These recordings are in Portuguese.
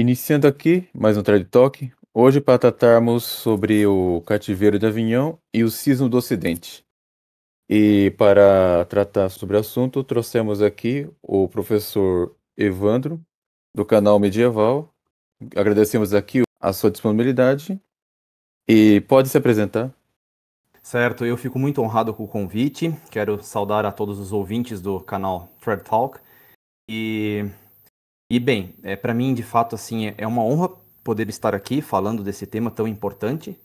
Iniciando aqui mais um Trade Talk, hoje para tratarmos sobre o cativeiro de Avignon e o sismo do Ocidente. E para tratar sobre o assunto, trouxemos aqui o professor Evandro, do canal Medieval. Agradecemos aqui a sua disponibilidade e pode se apresentar. Certo, eu fico muito honrado com o convite. Quero saudar a todos os ouvintes do canal Thread Talk. E e bem, é, para mim, de fato, assim, é, é uma honra poder estar aqui falando desse tema tão importante,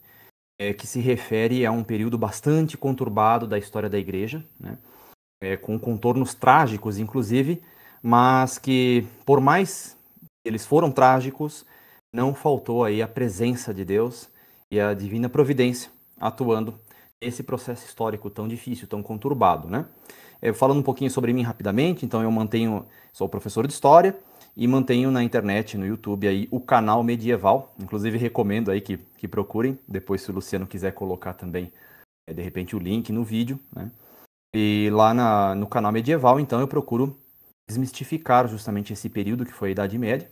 é, que se refere a um período bastante conturbado da história da Igreja, né? é, com contornos trágicos, inclusive, mas que, por mais que eles foram trágicos, não faltou aí a presença de Deus e a divina providência atuando nesse processo histórico tão difícil, tão conturbado, né? É, falando um pouquinho sobre mim rapidamente, então eu mantenho, sou professor de história, e mantenho na internet, no YouTube aí o canal medieval. Inclusive recomendo aí que, que procurem. Depois, se o Luciano quiser colocar também, é, de repente, o link no vídeo, né? E lá na, no canal medieval, então, eu procuro desmistificar justamente esse período que foi a Idade Média.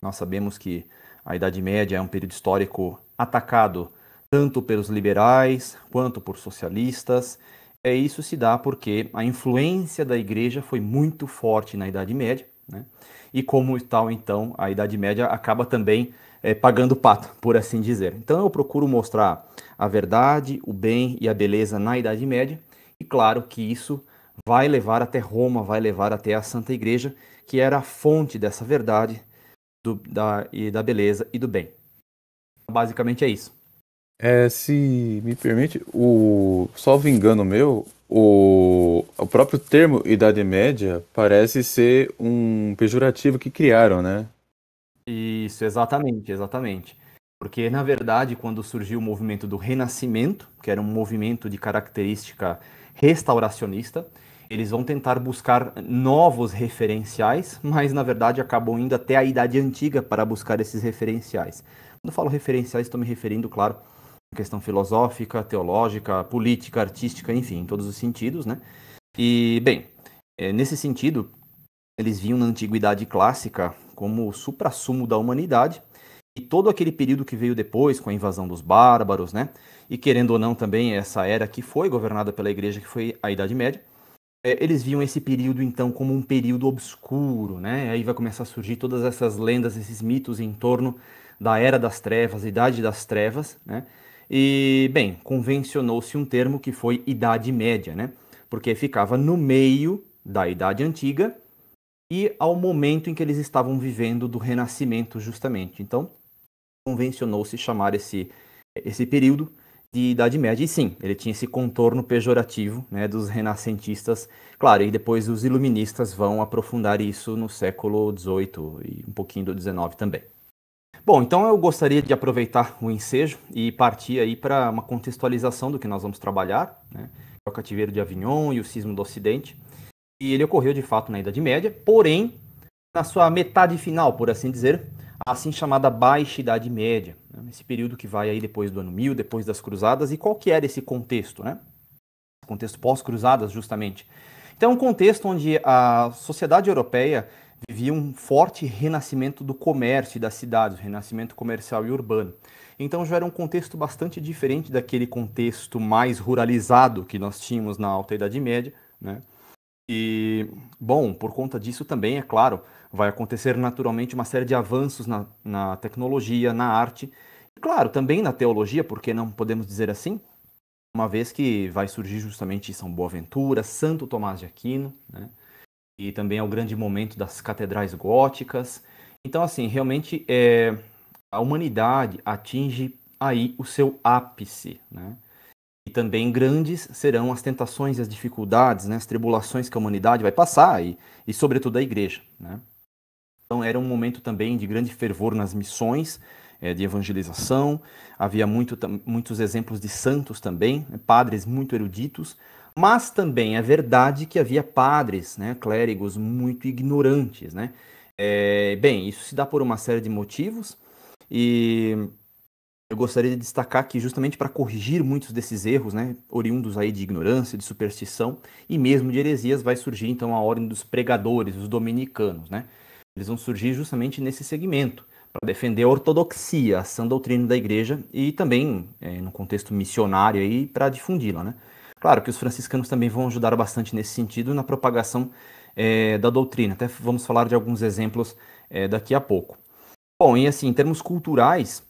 Nós sabemos que a Idade Média é um período histórico atacado tanto pelos liberais quanto por socialistas. É isso se dá porque a influência da Igreja foi muito forte na Idade Média, né? e como tal, então, a Idade Média acaba também é, pagando pato, por assim dizer. Então eu procuro mostrar a verdade, o bem e a beleza na Idade Média, e claro que isso vai levar até Roma, vai levar até a Santa Igreja, que era a fonte dessa verdade do, da, e da beleza e do bem. Basicamente é isso. É, se me permite, o só vingando meu, o, o próprio termo Idade Média parece ser um pejorativo que criaram, né? Isso, exatamente, exatamente. Porque, na verdade, quando surgiu o movimento do Renascimento, que era um movimento de característica restauracionista, eles vão tentar buscar novos referenciais, mas na verdade acabam indo até a Idade Antiga para buscar esses referenciais. Quando eu falo referenciais, estou me referindo, claro, questão filosófica, teológica, política, artística, enfim, em todos os sentidos, né? E, bem, eh, nesse sentido, eles viam na antiguidade clássica como o suprassumo da humanidade e todo aquele período que veio depois com a invasão dos bárbaros, né? E querendo ou não também essa era que foi governada pela igreja que foi a Idade Média. Eh, eles viam esse período então como um período obscuro, né? Aí vai começar a surgir todas essas lendas, esses mitos em torno da era das trevas, idade das trevas, né? E, bem, convencionou-se um termo que foi Idade Média, né? Porque ficava no meio da Idade Antiga e ao momento em que eles estavam vivendo do Renascimento, justamente. Então, convencionou-se chamar esse, esse período de Idade Média. E sim, ele tinha esse contorno pejorativo né, dos renascentistas. Claro, e depois os iluministas vão aprofundar isso no século XVIII e um pouquinho do XIX também. Bom, então eu gostaria de aproveitar o ensejo e partir aí para uma contextualização do que nós vamos trabalhar, né? É o cativeiro de Avignon e o cisma do Ocidente. E ele ocorreu de fato na Idade Média, porém, na sua metade final, por assim dizer, a assim chamada Baixa Idade Média, né? esse período que vai aí depois do ano 1000, depois das Cruzadas, e qual que era esse contexto, né? Contexto pós-Cruzadas, justamente. Então, é um contexto onde a sociedade europeia vivia um forte renascimento do comércio e das cidades, renascimento comercial e urbano. Então já era um contexto bastante diferente daquele contexto mais ruralizado que nós tínhamos na Alta Idade Média, né? E, bom, por conta disso também, é claro, vai acontecer naturalmente uma série de avanços na, na tecnologia, na arte, e claro, também na teologia, porque não podemos dizer assim, uma vez que vai surgir justamente São Boaventura, Santo Tomás de Aquino, né? e também é o grande momento das catedrais góticas. Então, assim, realmente é, a humanidade atinge aí o seu ápice, né? E também grandes serão as tentações e as dificuldades, né? as tribulações que a humanidade vai passar, e, e sobretudo a igreja, né? Então era um momento também de grande fervor nas missões, é, de evangelização, havia muito, muitos exemplos de santos também, né? padres muito eruditos, mas também é verdade que havia padres, né, clérigos muito ignorantes, né? É, bem, isso se dá por uma série de motivos e eu gostaria de destacar que justamente para corrigir muitos desses erros, né, oriundos aí de ignorância, de superstição e mesmo de heresias, vai surgir então a ordem dos pregadores, os dominicanos, né? Eles vão surgir justamente nesse segmento para defender a ortodoxia, a sã doutrina da igreja e também é, no contexto missionário aí para difundi-la, né? Claro que os franciscanos também vão ajudar bastante nesse sentido na propagação é, da doutrina. Até vamos falar de alguns exemplos é, daqui a pouco. Bom, e assim, em termos culturais,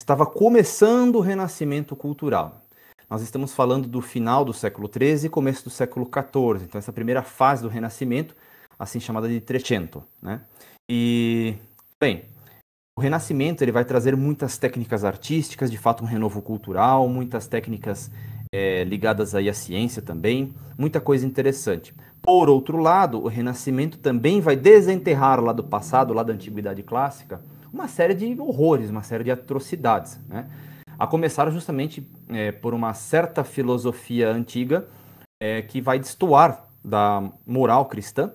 estava começando o renascimento cultural. Nós estamos falando do final do século XIII e começo do século XIV. Então, essa primeira fase do renascimento, assim chamada de Trecento. Né? E, bem, o Renascimento ele vai trazer muitas técnicas artísticas, de fato um renovo cultural, muitas técnicas é, ligadas aí à ciência também, muita coisa interessante. Por outro lado, o Renascimento também vai desenterrar lá do passado, lá da Antiguidade Clássica, uma série de horrores, uma série de atrocidades, né? A começar justamente é, por uma certa filosofia antiga é, que vai destoar da moral cristã,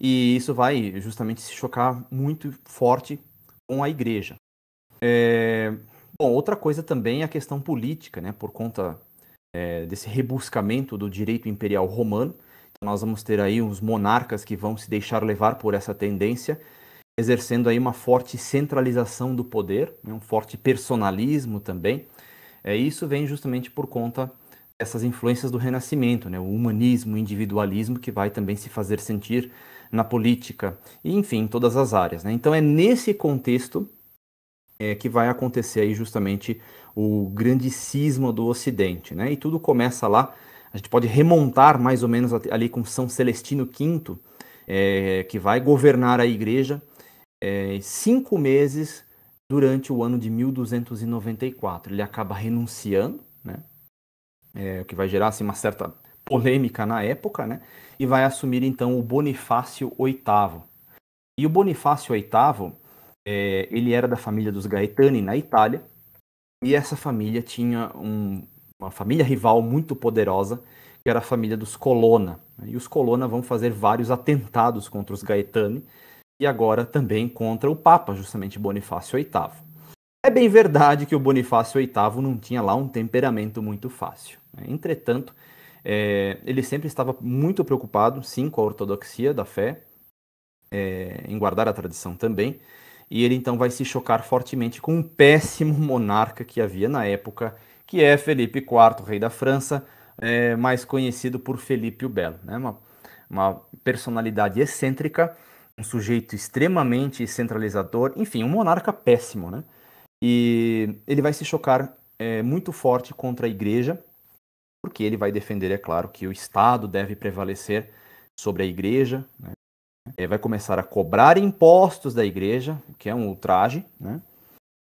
e isso vai justamente se chocar muito forte com a igreja. É, Bom, outra coisa também é a questão política, né? Por conta é, desse rebuscamento do direito imperial romano. Então, nós vamos ter aí uns monarcas que vão se deixar levar por essa tendência, exercendo aí uma forte centralização do poder, né? um forte personalismo também. É, isso vem justamente por conta dessas influências do Renascimento, né? o humanismo, o individualismo que vai também se fazer sentir na política e, enfim, em todas as áreas. Né? Então é nesse contexto é, que vai acontecer aí justamente o grande cisma do Ocidente, né? E tudo começa lá, a gente pode remontar mais ou menos ali com São Celestino V, é, que vai governar a igreja é, cinco meses durante o ano de 1294. Ele acaba renunciando, né? É, o que vai gerar assim, uma certa polêmica na época, né? E vai assumir então o Bonifácio VIII. E o Bonifácio VIII é, ele era da família dos Gaetani, na Itália, e essa família tinha um, uma família rival muito poderosa, que era a família dos Colonna. E os Colonna vão fazer vários atentados contra os Gaetani, e agora também contra o Papa, justamente Bonifácio VIII. É bem verdade que o Bonifácio VIII não tinha lá um temperamento muito fácil. Né? Entretanto, é, ele sempre estava muito preocupado, sim, com a ortodoxia da fé, é, em guardar a tradição também, e ele então vai se chocar fortemente com um péssimo monarca que havia na época, que é Felipe IV, rei da França, é, mais conhecido por Felipe o Belo, né? Uma, uma personalidade excêntrica, um sujeito extremamente centralizador, enfim, um monarca péssimo, né? E ele vai se chocar é, muito forte contra a igreja, porque ele vai defender, é claro, que o Estado deve prevalecer sobre a igreja, né? Ele é, vai começar a cobrar impostos da igreja, que é um ultraje, né?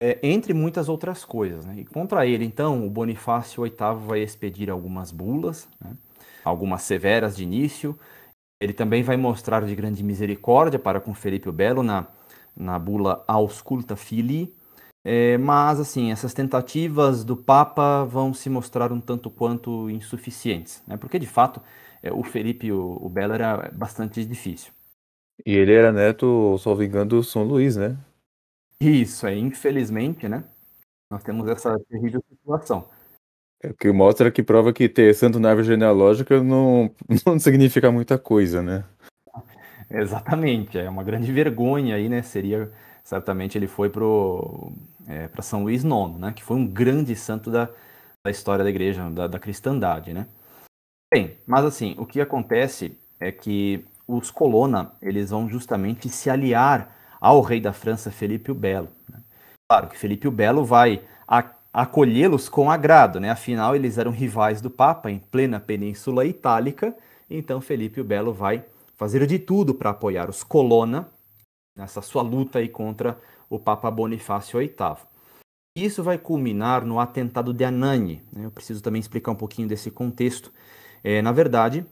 É, entre muitas outras coisas. Né? E contra ele, então, o Bonifácio VIII vai expedir algumas bulas, né? algumas severas de início. Ele também vai mostrar de grande misericórdia para com Felipe o Belo na, na bula Ausculta Filii. É, mas, assim, essas tentativas do Papa vão se mostrar um tanto quanto insuficientes, né? porque, de fato, é, o Felipe o, o Belo era bastante difícil. E ele era neto, só vingando, do São Luís, né? Isso, é, infelizmente, né? Nós temos essa terrível situação. É, que mostra que prova que ter santo na árvore genealógica não, não significa muita coisa, né? Exatamente, é uma grande vergonha aí, né? Seria, certamente ele foi pro, é, para São Luís IX, né? Que foi um grande santo da, da história da igreja, da, da cristandade, né? Bem, mas assim, o que acontece é que os Colonna eles vão justamente se aliar ao rei da França Felipe o Belo. Né? Claro que Felipe o Belo vai acolhê-los com agrado, né? Afinal eles eram rivais do Papa em plena Península Itálica, então Felipe o Belo vai fazer de tudo para apoiar os Colonna nessa sua luta aí contra o Papa Bonifácio VIII. Isso vai culminar no atentado de Anani. Né? Eu preciso também explicar um pouquinho desse contexto. É, na verdade,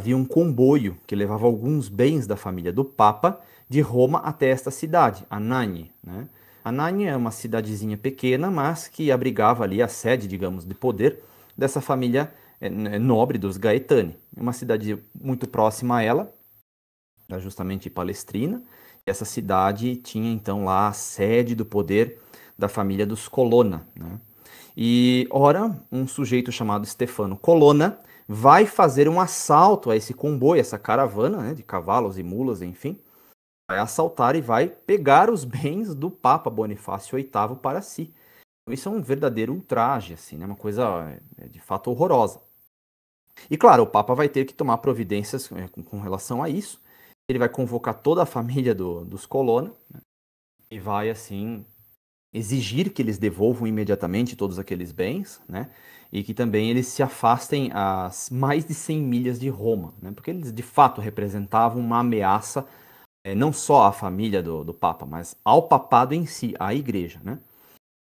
havia um comboio que levava alguns bens da família do Papa de Roma até esta cidade, Anagni. Né? Anagni é uma cidadezinha pequena, mas que abrigava ali a sede, digamos, de poder dessa família eh, eh, nobre dos Gaetani. É uma cidade muito próxima a ela, justamente Palestrina. Essa cidade tinha então lá a sede do poder da família dos Colonna. Né? E ora, um sujeito chamado Stefano Colonna vai fazer um assalto a esse comboio, essa caravana né, de cavalos e mulas, enfim. Vai assaltar e vai pegar os bens do Papa Bonifácio VIII para si. Então, isso é um verdadeiro ultraje, assim, né? uma coisa é, de fato horrorosa. E claro, o Papa vai ter que tomar providências é, com, relação a isso. Ele vai convocar toda a família do, dos Colonna né? e vai, assim, exigir que eles devolvam imediatamente todos aqueles bens, né? E que também eles se afastem a mais de 100 milhas de Roma, né? Porque eles de fato representavam uma ameaça é, não só à família do, do Papa, mas ao papado em si, à Igreja, né?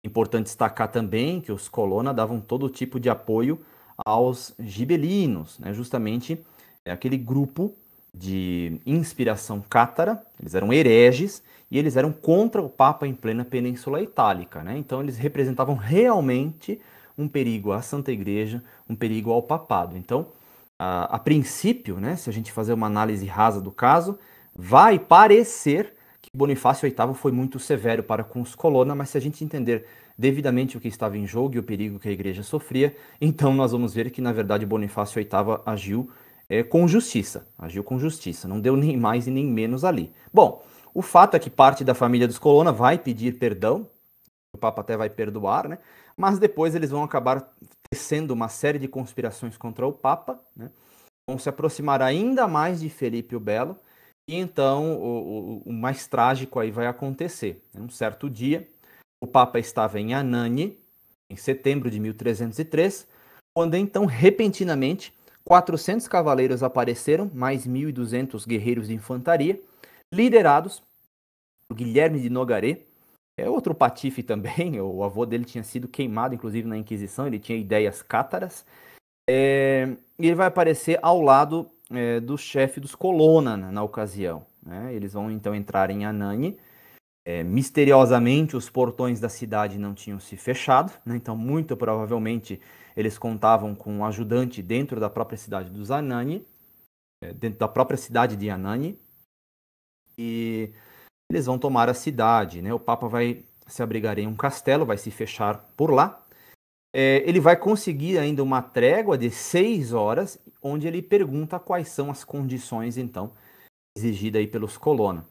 Importante destacar também que os Colonna davam todo tipo de apoio aos gibelinos, né? Justamente é, aquele grupo de inspiração cátara, eles eram hereges e eles eram contra o Papa em plena Península Itálica. Né? Então eles representavam realmente um perigo à Santa Igreja, um perigo ao papado. Então, a, a princípio, né, se a gente fazer uma análise rasa do caso, vai parecer que Bonifácio VIII foi muito severo para com os Colonna, mas se a gente entender devidamente o que estava em jogo e o perigo que a igreja sofria, então nós vamos ver que, na verdade, Bonifácio VIII agiu é, com justiça. Agiu com justiça, não deu nem mais e nem menos ali. Bom, o fato é que parte da família dos Colonna vai pedir perdão, o Papa até vai perdoar, né? Mas depois eles vão acabar tecendo uma série de conspirações contra o Papa, né? Vão se aproximar ainda mais de Felipe o Belo, e então o, o, o mais trágico aí vai acontecer. Um certo dia, o Papa estava em Anani, em setembro de 1303, quando então, repentinamente, 400 cavaleiros apareceram, mais 1.200 guerreiros de infantaria, liderados por Guilherme de Nogaré, é outro patife também, o avô dele tinha sido queimado, inclusive, na Inquisição, ele tinha ideias cátaras. É, e ele vai aparecer ao lado é, do chefe dos Colona na, né, na ocasião. Né? Eles vão então entrar em Anani é, misteriosamente, os portões da cidade não tinham se fechado, né? então, muito provavelmente, eles contavam com um ajudante dentro da própria cidade dos Anani, é, dentro da própria cidade de Anani, e eles vão tomar a cidade. Né? O Papa vai se abrigar em um castelo, vai se fechar por lá. É, ele vai conseguir ainda uma trégua de seis horas, onde ele pergunta quais são as condições, então, exigidas aí pelos colonos.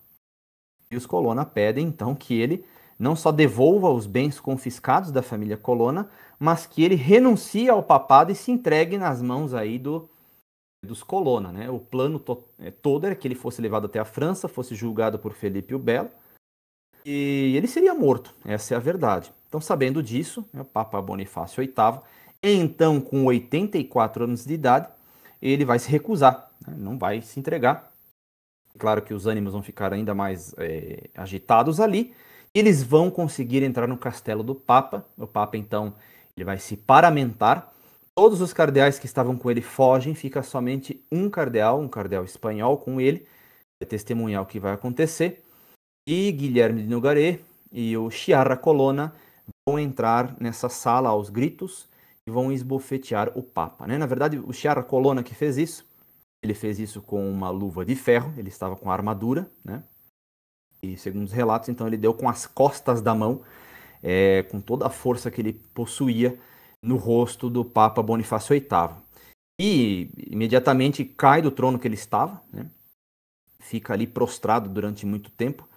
E os Colona pedem então que ele não só devolva os bens confiscados da família Colona, mas que ele renuncie ao papado e se entregue nas mãos aí do, dos Colona, Né? O plano to é, todo era é que ele fosse levado até a França, fosse julgado por Felipe o Belo, e ele seria morto, essa é a verdade. Então, sabendo disso, né, o Papa Bonifácio VIII, então com 84 anos de idade, ele vai se recusar, né? não vai se entregar, claro que os ânimos vão ficar ainda mais é, agitados ali. Eles vão conseguir entrar no castelo do Papa. O Papa então ele vai se paramentar. Todos os cardeais que estavam com ele fogem, fica somente um cardeal, um cardeal espanhol com ele, É testemunhar o que vai acontecer. E Guilherme de Nogaré e o Chiarra Colonna vão entrar nessa sala aos gritos e vão esbofetear o Papa. Né? Na verdade, o Chiarra Colonna que fez isso ele fez isso com uma luva de ferro, ele estava com armadura, né? E segundo os relatos, então ele deu com as costas da mão, é, com toda a força que ele possuía, no rosto do Papa Bonifácio VIII. E imediatamente cai do trono que ele estava, né? fica ali prostrado durante muito tempo.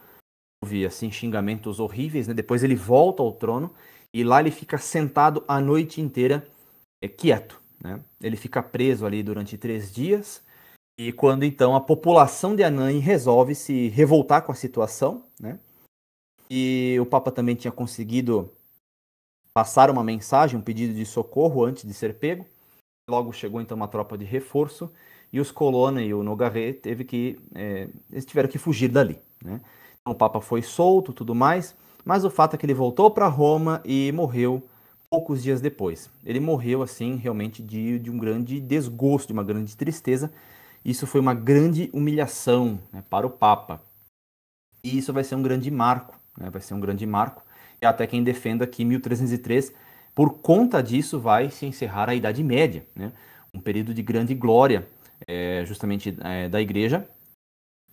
Houve assim xingamentos horríveis, né? Depois ele volta ao trono e lá ele fica sentado a noite inteira é, quieto, né? Ele fica preso ali durante três dias e quando então a população de Anãi resolve se revoltar com a situação, né? E o Papa também tinha conseguido passar uma mensagem, um pedido de socorro antes de ser pego. Logo chegou então uma tropa de reforço e os Colonna e o Nogaré teve que é, eles tiveram que fugir dali, né? Então, o Papa foi solto, tudo mais, mas o fato é que ele voltou para Roma e morreu poucos dias depois. Ele morreu assim realmente de, de um grande desgosto, de uma grande tristeza, isso foi uma grande humilhação né, para o Papa. E isso vai ser um grande marco, né, vai ser um grande marco. E até quem defenda que 1303, por conta disso, vai se encerrar a Idade Média, né, um período de grande glória, é, justamente é, da Igreja,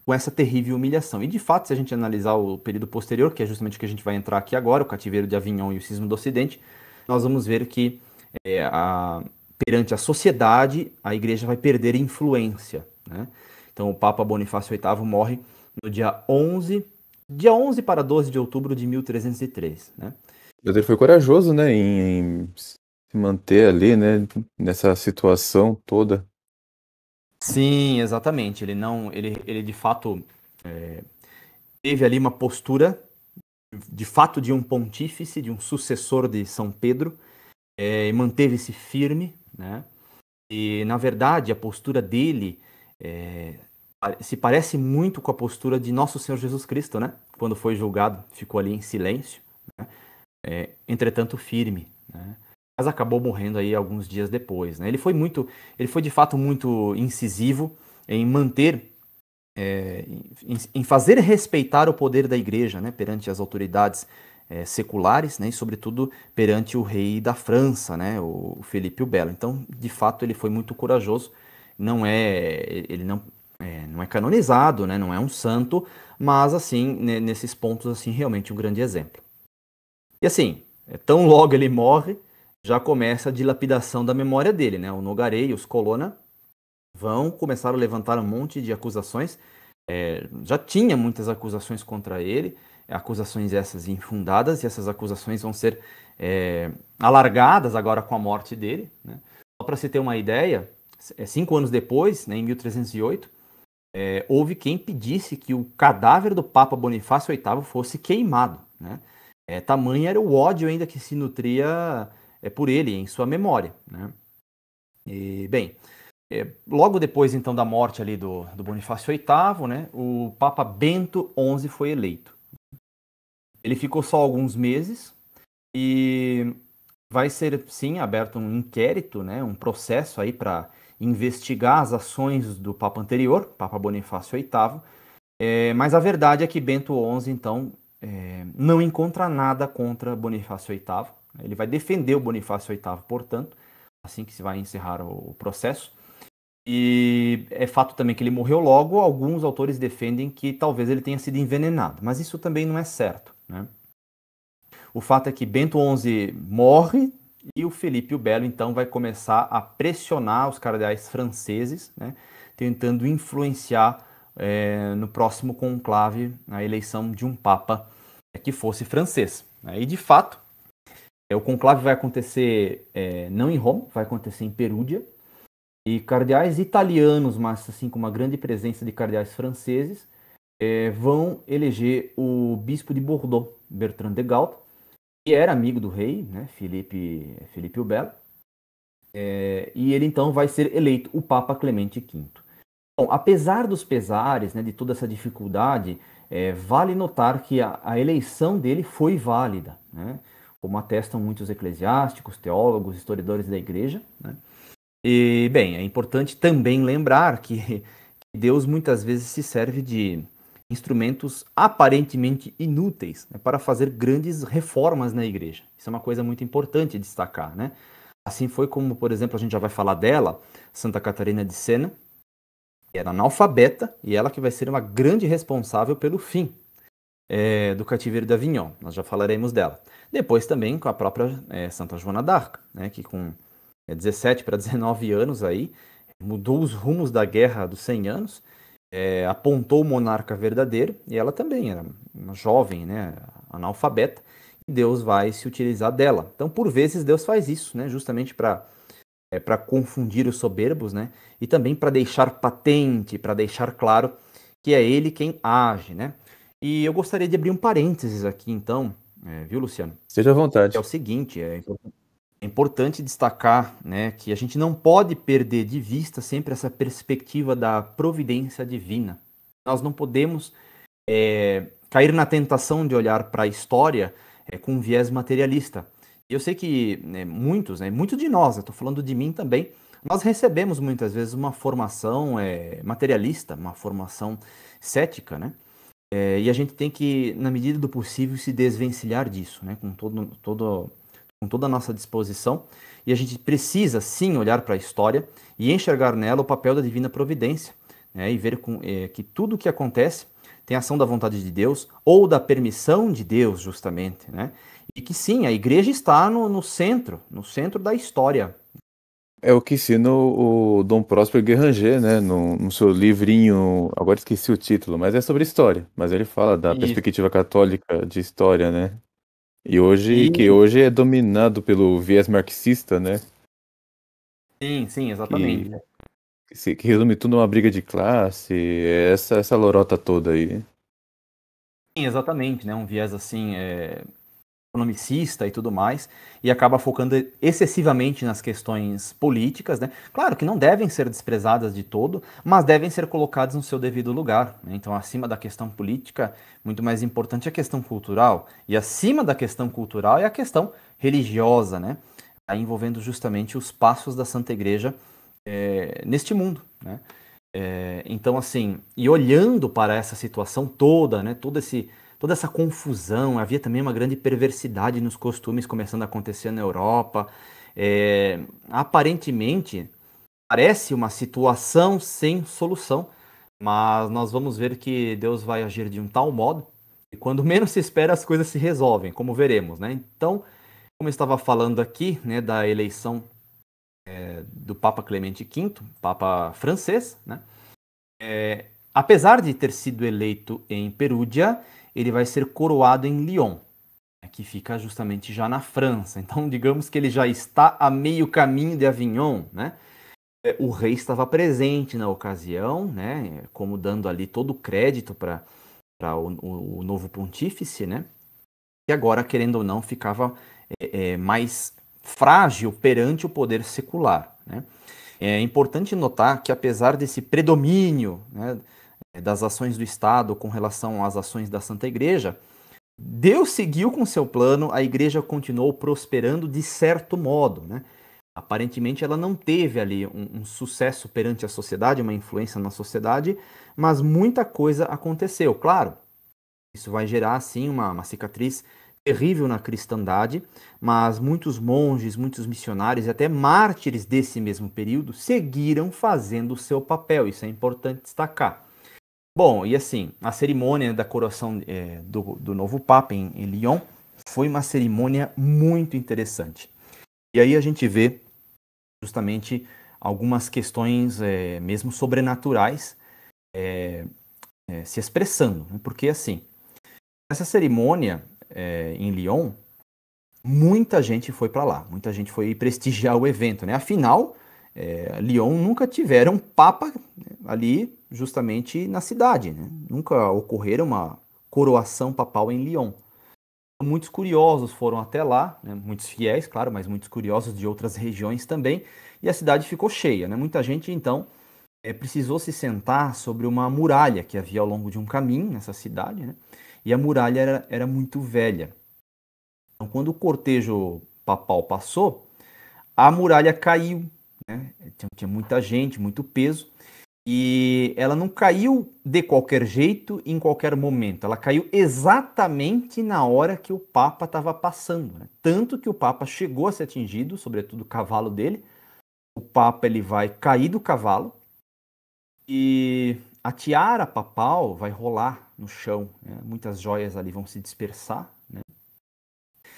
com essa terrível humilhação. E de fato, se a gente analisar o período posterior, que é justamente o que a gente vai entrar aqui agora, o cativeiro de Avignon e o cisma do Ocidente, nós vamos ver que é, a, perante a sociedade, a igreja vai perder influência. Né? Então, o Papa Bonifácio VIII morre no dia 11, dia 11 para 12 de outubro de 1303. Né? ele foi corajoso né, em, em se manter ali né, nessa situação toda. Sim, exatamente. Ele não, ele, ele de fato é, teve ali uma postura de fato de um pontífice, de um sucessor de São Pedro, é, manteve-se firme, né? E na verdade a postura dele é, se parece muito com a postura de nosso Senhor Jesus Cristo, né? Quando foi julgado, ficou ali em silêncio, né? é, entretanto firme, né? Mas acabou morrendo aí alguns dias depois, né? Ele foi muito, ele foi de fato muito incisivo em manter é, em, em, fazer respeitar o poder da igreja né, perante as autoridades é, seculares, né, e sobretudo perante o rei da França, né, o Felipe o Belo. Então, de fato, ele foi muito corajoso. Não é, ele não é, não é canonizado, né, não é um santo, mas assim nesses pontos assim realmente um grande exemplo. E assim, é, tão logo ele morre, já começa a dilapidação da memória dele, né? O Nogarei e os Colonna vão começar a levantar um monte de acusações. É, já tinha muitas acusações contra ele, acusações essas infundadas, e essas acusações vão ser é, alargadas agora com a morte dele. Né? Só para se ter uma ideia, é, cinco anos depois, né, em 1308, é, houve quem pedisse que o cadáver do Papa Bonifácio VIII fosse queimado. Né? É, tamanho era o ódio ainda que se nutria é, por ele, em sua memória. Né? E, bem, é, logo depois então da morte ali do, do Bonifácio VIII, né, o Papa Bento XI foi eleito. Ele ficou só alguns meses e vai ser sim aberto um inquérito, né, um processo aí para investigar as ações do Papa anterior, Papa Bonifácio VIII. É, mas a verdade é que Bento XI então é, não encontra nada contra Bonifácio VIII. Ele vai defender o Bonifácio VIII, portanto, assim que se vai encerrar o processo. E é fato também que ele morreu logo. Alguns autores defendem que talvez ele tenha sido envenenado, mas isso também não é certo. Né? O fato é que Bento XI morre e o Felipe o Belo então vai começar a pressionar os cardeais franceses, né? tentando influenciar é, no próximo conclave a eleição de um papa é, que fosse francês. Né? E de fato, é, o conclave vai acontecer é, não em Roma, vai acontecer em Perúdia. E cardeais italianos, mas assim com uma grande presença de cardeais franceses, é, vão eleger o bispo de Bordeaux, Bertrand de Gault, que era amigo do rei, né, Felipe, Felipe o Belo, é, e ele então vai ser eleito o Papa Clemente V. Bom, apesar dos pesares, né, de toda essa dificuldade, é, vale notar que a, a, eleição dele foi válida, né, como atestam muitos eclesiásticos, teólogos, historiadores da Igreja. Né? E, bem, é importante também lembrar que Deus muitas vezes se serve de instrumentos aparentemente inúteis né, para fazer grandes reformas na igreja. Isso é uma coisa muito importante destacar. Né? Assim foi como, por exemplo, a gente já vai falar dela, Santa Catarina de Sena, que era analfabeta e ela que vai ser uma grande responsável pelo fim é, do cativeiro de Avignon. Nós já falaremos dela. Depois também com a própria é, Santa Joana d'Arc, né, que com é, 17 para 19 anos aí mudou os rumos da Guerra dos 100 Anos é, apontou o monarca verdadeiro, e ela também era uma jovem, né, analfabeta, e Deus vai se utilizar dela. Então, por vezes, Deus faz isso, né, justamente para é, para confundir os soberbos, né, e também para deixar patente, para deixar claro que é ele quem age, né. E eu gostaria de abrir um parênteses aqui, então, é, viu, Luciano? Seja à vontade. É o seguinte, é importante é importante destacar né, que a gente não pode perder de vista sempre essa perspectiva da providência divina. Nós não podemos é, cair na tentação de olhar para a história é, com um viés materialista. Eu sei que né, muitos, né, muitos de nós, estou falando de mim também, nós recebemos muitas vezes uma formação é, materialista, uma formação cética, né? É, e a gente tem que, na medida do possível, se desvencilhar disso, né? Com todo, todo com toda a nossa disposição, e a gente precisa sim olhar para a história e enxergar nela o papel da divina providência, né? e ver com, é, que tudo o que acontece tem ação da vontade de Deus ou da permissão de Deus, justamente. Né? E que sim, a igreja está no, no centro, no centro da história. É o que ensina o Dom Próspero Guerranger, né? No, no, seu livrinho, agora esqueci o título, mas é sobre história. Mas ele fala da Isso. perspectiva católica de história, né? E hoje, e... que hoje é dominado pelo viés marxista, né? Sim, sim, exatamente. Que, que resume tudo numa briga de classe, essa, essa lorota toda aí. Sim, exatamente, né? Um viés assim, é, economicista e tudo mais, e acaba focando excessivamente nas questões políticas, né? Claro que não devem ser desprezadas de todo, mas devem ser colocadas no seu devido lugar. Né? Então, acima da questão política, muito mais importante é a questão cultural, e acima da questão cultural é a questão religiosa, né? Aí tá envolvendo justamente os passos da Santa Igreja é, neste mundo, né? É, então, assim, e olhando para essa situação toda, né? Todo esse toda essa confusão, havia também uma grande perversidade nos costumes começando a acontecer na Europa. É, aparentemente, parece uma situação sem solução, mas nós vamos ver que Deus vai agir de um tal modo e quando menos se espera as coisas se resolvem, como veremos, né? Então, como eu estava falando aqui, né, da eleição é, do Papa Clemente V, Papa francês, né? É, apesar de ter sido eleito em Perúdia, ele vai ser coroado em Lyon, né, que fica justamente já na França. Então, digamos que ele já está a meio caminho de Avignon, né? É, o rei estava presente na ocasião, né? Como dando ali todo o crédito para o, o novo pontífice, né? E agora, querendo ou não, ficava é, é, mais frágil perante o poder secular, né? É importante notar que, apesar desse predomínio né, é, das ações do Estado com relação às ações da Santa Igreja, Deus seguiu com seu plano, a igreja continuou prosperando de certo modo. Né? Aparentemente, ela não teve ali um, um sucesso perante a sociedade, uma influência na sociedade, mas muita coisa aconteceu. Claro, isso vai gerar, sim, uma, uma cicatriz terrível na cristandade, mas muitos monges, muitos missionários e até mártires desse mesmo período seguiram fazendo o seu papel. Isso é importante destacar. Bom, e assim, a cerimônia da coroação é, do, do, novo Papa em, em Lyon foi uma cerimônia muito interessante. E aí a gente vê justamente algumas questões, é, mesmo sobrenaturais, é, é, se expressando. Né? Porque, assim, essa cerimônia é, em Lyon, muita gente foi para lá, muita gente foi prestigiar o evento. Né? Afinal, é, Lyon nunca tiveram um papa né, ali justamente na cidade. Né? Nunca ocorreu uma coroação papal em Lyon. Muitos curiosos foram até lá, né? muitos fiéis, claro, mas muitos curiosos de outras regiões também, e a cidade ficou cheia. Né? Muita gente, então, é, precisou se sentar sobre uma muralha que havia ao longo de um caminho nessa cidade, né? e a muralha era, era muito velha. Então, quando o cortejo papal passou, a muralha caiu, né? tinha, tinha muita gente, muito peso, e ela não caiu de qualquer jeito, em qualquer momento. Ela caiu exatamente na hora que o Papa estava passando. Né? Tanto que o Papa chegou a ser atingido, sobretudo o cavalo dele. O Papa ele vai cair do cavalo e a tiara papal vai rolar no chão. Né? Muitas joias ali vão se dispersar. Né?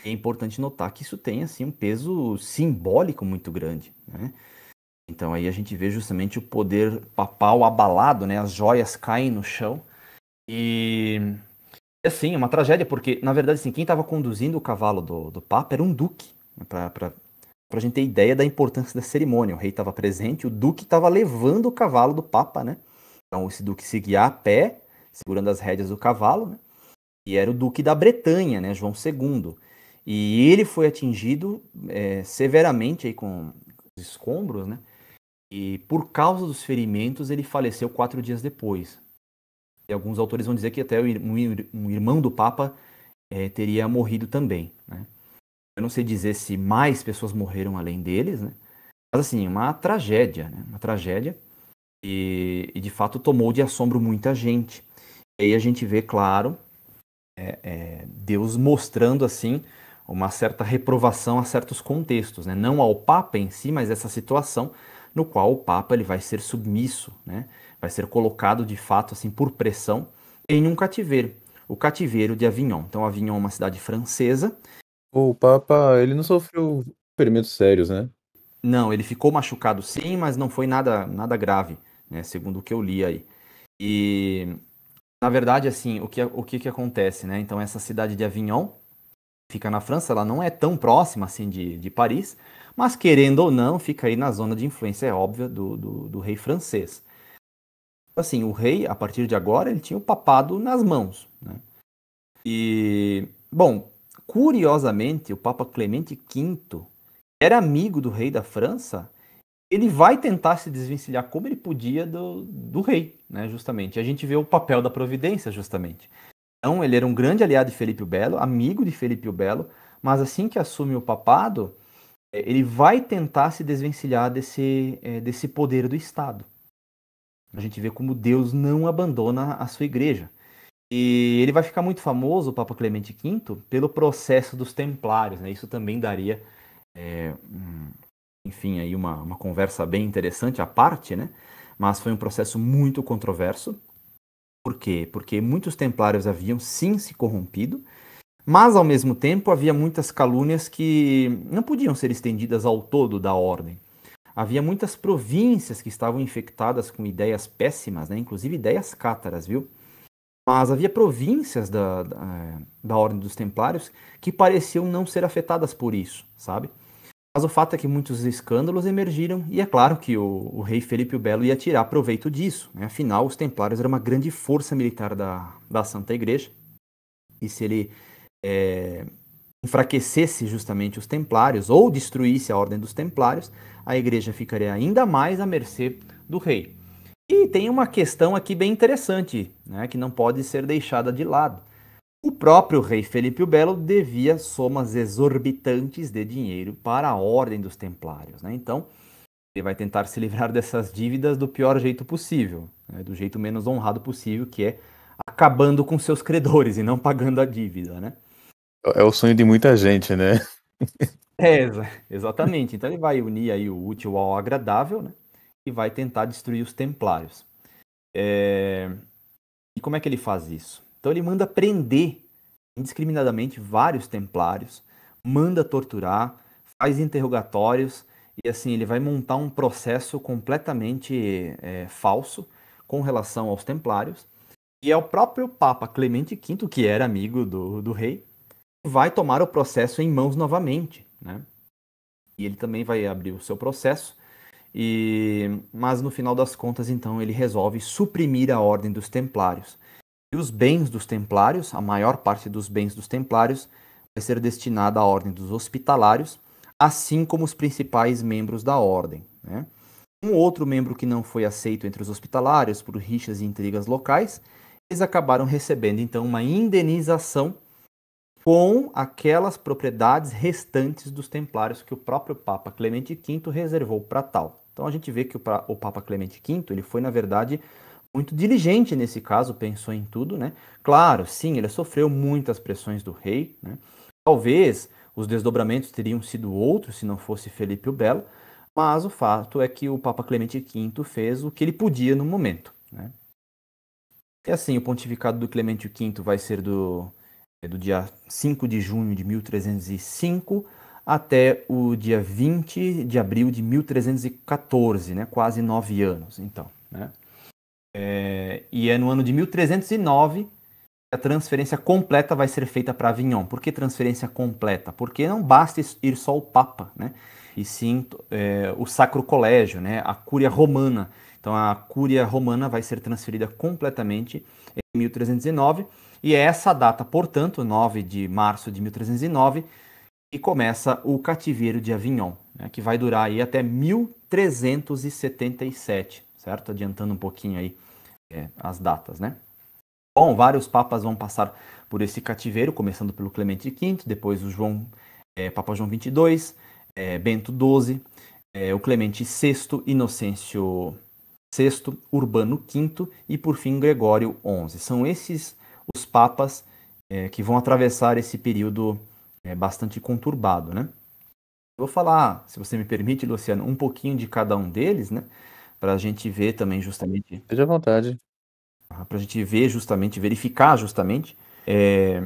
É importante notar que isso tem assim um peso simbólico muito grande. Né? Então aí a gente vê justamente o poder papal abalado, né? As joias caem no chão. E assim, é uma tragédia, porque na verdade assim, quem estava conduzindo o cavalo do, do Papa era um duque, né? para a gente ter ideia da importância da cerimônia. O rei estava presente, o duque estava levando o cavalo do Papa, né? Então esse duque seguia a pé, segurando as rédeas do cavalo, né? E era o duque da Bretanha, né? João II. E ele foi atingido é, severamente aí com os escombros, né? E por causa dos ferimentos, ele faleceu quatro dias depois. E alguns autores vão dizer que até um irmão do Papa é, teria morrido também. Né? Eu não sei dizer se mais pessoas morreram além deles, né? mas assim, uma tragédia, né? uma tragédia. E, e, de fato tomou de assombro muita gente. E aí a gente vê, claro, é, é, Deus mostrando assim uma certa reprovação a certos contextos, né? não ao Papa em si, mas essa situação no qual o Papa ele vai ser submisso, né? vai ser colocado de fato assim por pressão em um cativeiro, o cativeiro de Avignon. Então Avignon é uma cidade francesa. O Papa ele não sofreu ferimentos sérios, né? Não, ele ficou machucado sim, mas não foi nada nada grave, né? Segundo o que eu li aí. E na verdade assim o que o que, que acontece, né? Então essa cidade de Avignon fica na França, ela não é tão próxima assim de, de Paris, mas querendo ou não, fica aí na zona de influência é óbvia do, do, do rei francês. Assim, o rei, a partir de agora, ele tinha o papado nas mãos. Né? E, bom, curiosamente, o Papa Clemente V era amigo do rei da França, ele vai tentar se desvencilhar como ele podia do, do rei, né, justamente. E a gente vê o papel da providência, justamente. Então, ele era um grande aliado de Felipe o Belo, amigo de Felipe o Belo, mas assim que assume o papado, é, ele vai tentar se desvencilhar desse, é, desse poder do Estado. A gente vê como Deus não abandona a sua igreja. E ele vai ficar muito famoso, o Papa Clemente V, pelo processo dos Templários. Né? Isso também daria, é, enfim, aí uma, uma conversa bem interessante à parte, né? Mas foi um processo muito controverso. Por quê? Porque muitos Templários haviam sim se corrompido mas, ao mesmo tempo, havia muitas calúnias que não podiam ser estendidas ao todo da ordem. Havia muitas províncias que estavam infectadas com ideias péssimas, né? inclusive ideias cátaras, viu? Mas havia províncias da, da, eh, da Ordem dos Templários que pareciam não ser afetadas por isso, sabe? Mas o fato é que muitos escândalos emergiram, e é claro que o, o, rei Felipe o Belo ia tirar proveito disso. Né? Afinal, os templários eram uma grande força militar da, da Santa Igreja, e se ele é, enfraquecesse justamente os templários ou destruísse a ordem dos templários, a igreja ficaria ainda mais à mercê do rei. E tem uma questão aqui bem interessante, né, que não pode ser deixada de lado. O próprio rei Felipe o Belo devia somas exorbitantes de dinheiro para a ordem dos templários. Né? Então, ele vai tentar se livrar dessas dívidas do pior jeito possível, né? do jeito menos honrado possível, que é acabando com seus credores e não pagando a dívida. Né? É, é o sonho de muita gente, né? é, exatamente. Então ele vai unir aí o útil ao agradável, né? E vai tentar destruir os templários. É... E como é que ele faz isso? Então ele manda prender indiscriminadamente vários templários, manda torturar, faz interrogatórios e assim ele vai montar um processo completamente é, falso com relação aos templários. E é o próprio Papa Clemente V, que era amigo do, do rei, vai tomar o processo em mãos novamente, né? E ele também vai abrir o seu processo. E mas no final das contas, então, ele resolve suprimir a ordem dos Templários. E os bens dos Templários, a maior parte dos bens dos Templários, vai ser destinada à ordem dos Hospitalários, assim como os principais membros da ordem. Né? Um outro membro que não foi aceito entre os Hospitalários por rixas e intrigas locais, eles acabaram recebendo então uma indenização com aquelas propriedades restantes dos templários que o próprio Papa Clemente V reservou para tal. Então a gente vê que o, Papa Clemente V ele foi, na verdade, muito diligente nesse caso, pensou em tudo, né? Claro, sim, ele sofreu muitas pressões do rei, né? Talvez os desdobramentos teriam sido outros se não fosse Felipe o Belo, mas o fato é que o Papa Clemente V fez o que ele podia no momento, né? E assim, o pontificado do Clemente V vai ser do é do dia 5 de junho de 1305 até o dia 20 de abril de 1314, né? quase nove anos, então. Né? É, e é no ano de 1309 que a transferência completa vai ser feita para Avignon. Por que transferência completa? Porque não basta ir só o Papa, né? e sim é, o Sacro Colégio, né? a Cúria Romana. Então a Cúria Romana vai ser transferida completamente em 1309 e é essa data, portanto, 9 de março de 1309, que começa o cativeiro de Avignon, né, que vai durar aí até 1377, certo? Adiantando um pouquinho aí é, as datas, né? Bom, vários papas vão passar por esse cativeiro, começando pelo Clemente V, depois o João, é, Papa João XXII, é, Bento XII, é, o Clemente VI, Inocêncio VI, Urbano V e por fim Gregório XI. São esses os papas é, que vão atravessar esse período é, bastante conturbado, né? Vou falar, se você me permite, Luciano, um pouquinho de cada um deles, né? Para a gente ver também justamente. Seja à vontade. Ah, Para a gente ver justamente, verificar justamente é,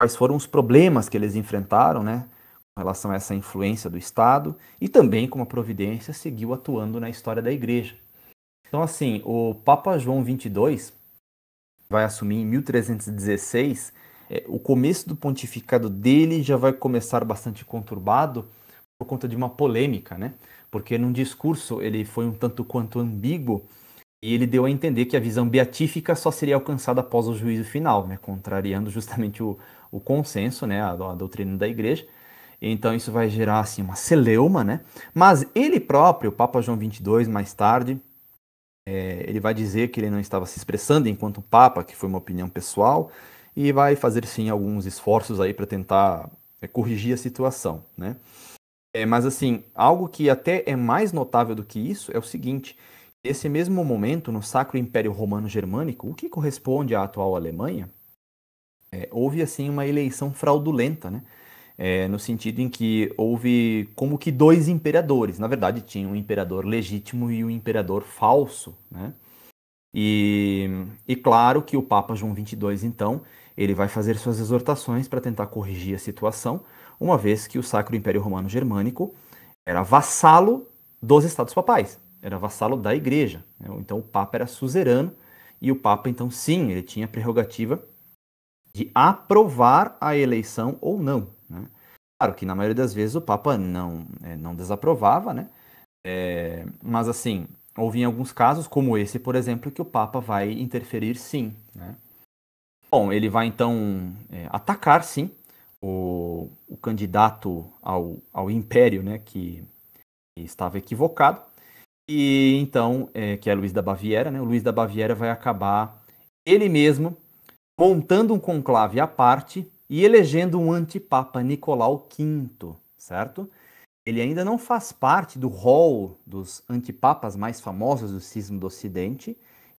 quais foram os problemas que eles enfrentaram, né? Com relação a essa influência do Estado e também como a providência seguiu atuando na história da Igreja. Então, assim, o Papa João 22 vai assumir em 1316, é, o começo do pontificado dele já vai começar bastante conturbado por conta de uma polêmica, né? Porque num discurso ele foi um tanto quanto ambíguo e ele deu a entender que a visão beatífica só seria alcançada após o juízo final, né? contrariando justamente o, o consenso, né? a, a doutrina da igreja. Então isso vai gerar assim uma celeuma, né? Mas ele próprio, o Papa João 22, mais tarde, é, ele vai dizer que ele não estava se expressando enquanto Papa, que foi uma opinião pessoal, e vai fazer sim alguns esforços aí para tentar é, corrigir a situação, né? É, mas assim, algo que até é mais notável do que isso é o seguinte: nesse mesmo momento, no Sacro Império Romano Germânico, o que corresponde à atual Alemanha, é, houve assim uma eleição fraudulenta, né? é, no sentido em que houve como que dois imperadores. Na verdade, tinha um imperador legítimo e um imperador falso, né? E, e claro que o Papa João XXII, então, ele vai fazer suas exortações para tentar corrigir a situação, uma vez que o Sacro Império Romano Germânico era vassalo dos estados papais, era vassalo da igreja. Né? Então o Papa era suzerano e o Papa, então, sim, ele tinha a prerrogativa de aprovar a eleição ou não né? Claro que na maioria das vezes o Papa não, é, não desaprovava, né? É, mas assim, houve em alguns casos, como esse, por exemplo, que o Papa vai interferir sim. Né? Bom, ele vai então é, atacar sim o, o candidato ao, ao império, né? Que, que estava equivocado. E então, é, que é Luiz da Baviera, né? O Luiz da Baviera vai acabar ele mesmo montando um conclave à parte e elegendo um antipapa, Nicolau V, certo? Ele ainda não faz parte do rol dos antipapas mais famosos do cisma do Ocidente,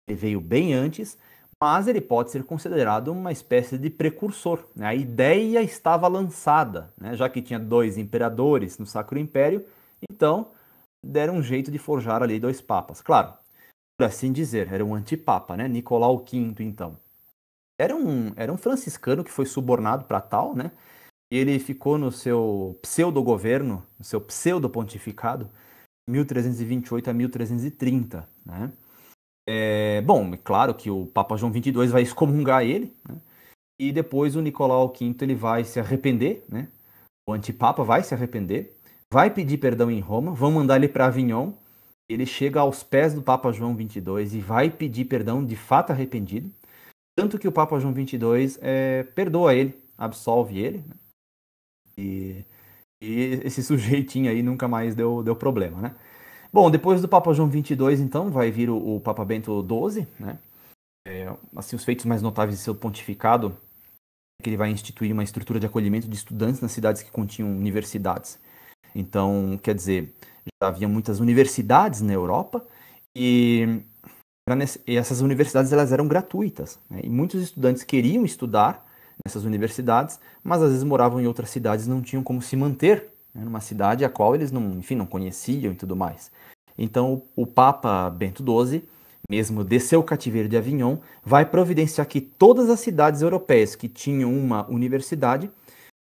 ele veio bem antes, mas ele pode ser considerado uma espécie de precursor. Né? A ideia estava lançada, né? já que tinha dois imperadores no Sacro Império, então deram um jeito de forjar ali dois papas. Claro, por assim dizer, era um antipapa, né? Nicolau V, então era um, era um franciscano que foi subornado para tal, né? E ele ficou no seu pseudo-governo, no seu pseudo-pontificado, 1328 a 1330, né? É, bom, é claro que o Papa João XXII vai excomungar ele, né? E depois o Nicolau V ele vai se arrepender, né? O antipapa vai se arrepender, vai pedir perdão em Roma, vão mandar ele para Avignon. Ele chega aos pés do Papa João XXII e vai pedir perdão de fato arrependido. Tanto que o Papa João XXII é, perdoa ele, absolve ele. Né? E, e, esse sujeitinho aí nunca mais deu, deu problema, né? Bom, depois do Papa João XXII então, vai vir o, o Papa Bento XII, né? É, assim, os feitos mais notáveis de seu pontificado é que ele vai instituir uma estrutura de acolhimento de estudantes nas cidades que continham universidades. Então, quer dizer, já havia muitas universidades na Europa e e essas universidades elas eram gratuitas. Né? E muitos estudantes queriam estudar nessas universidades, mas às vezes moravam em outras cidades não tinham como se manter né? numa cidade a qual eles não, enfim, não conheciam e tudo mais. Então o Papa Bento XII, mesmo desceu o cativeiro de Avignon, vai providenciar que todas as cidades europeias que tinham uma universidade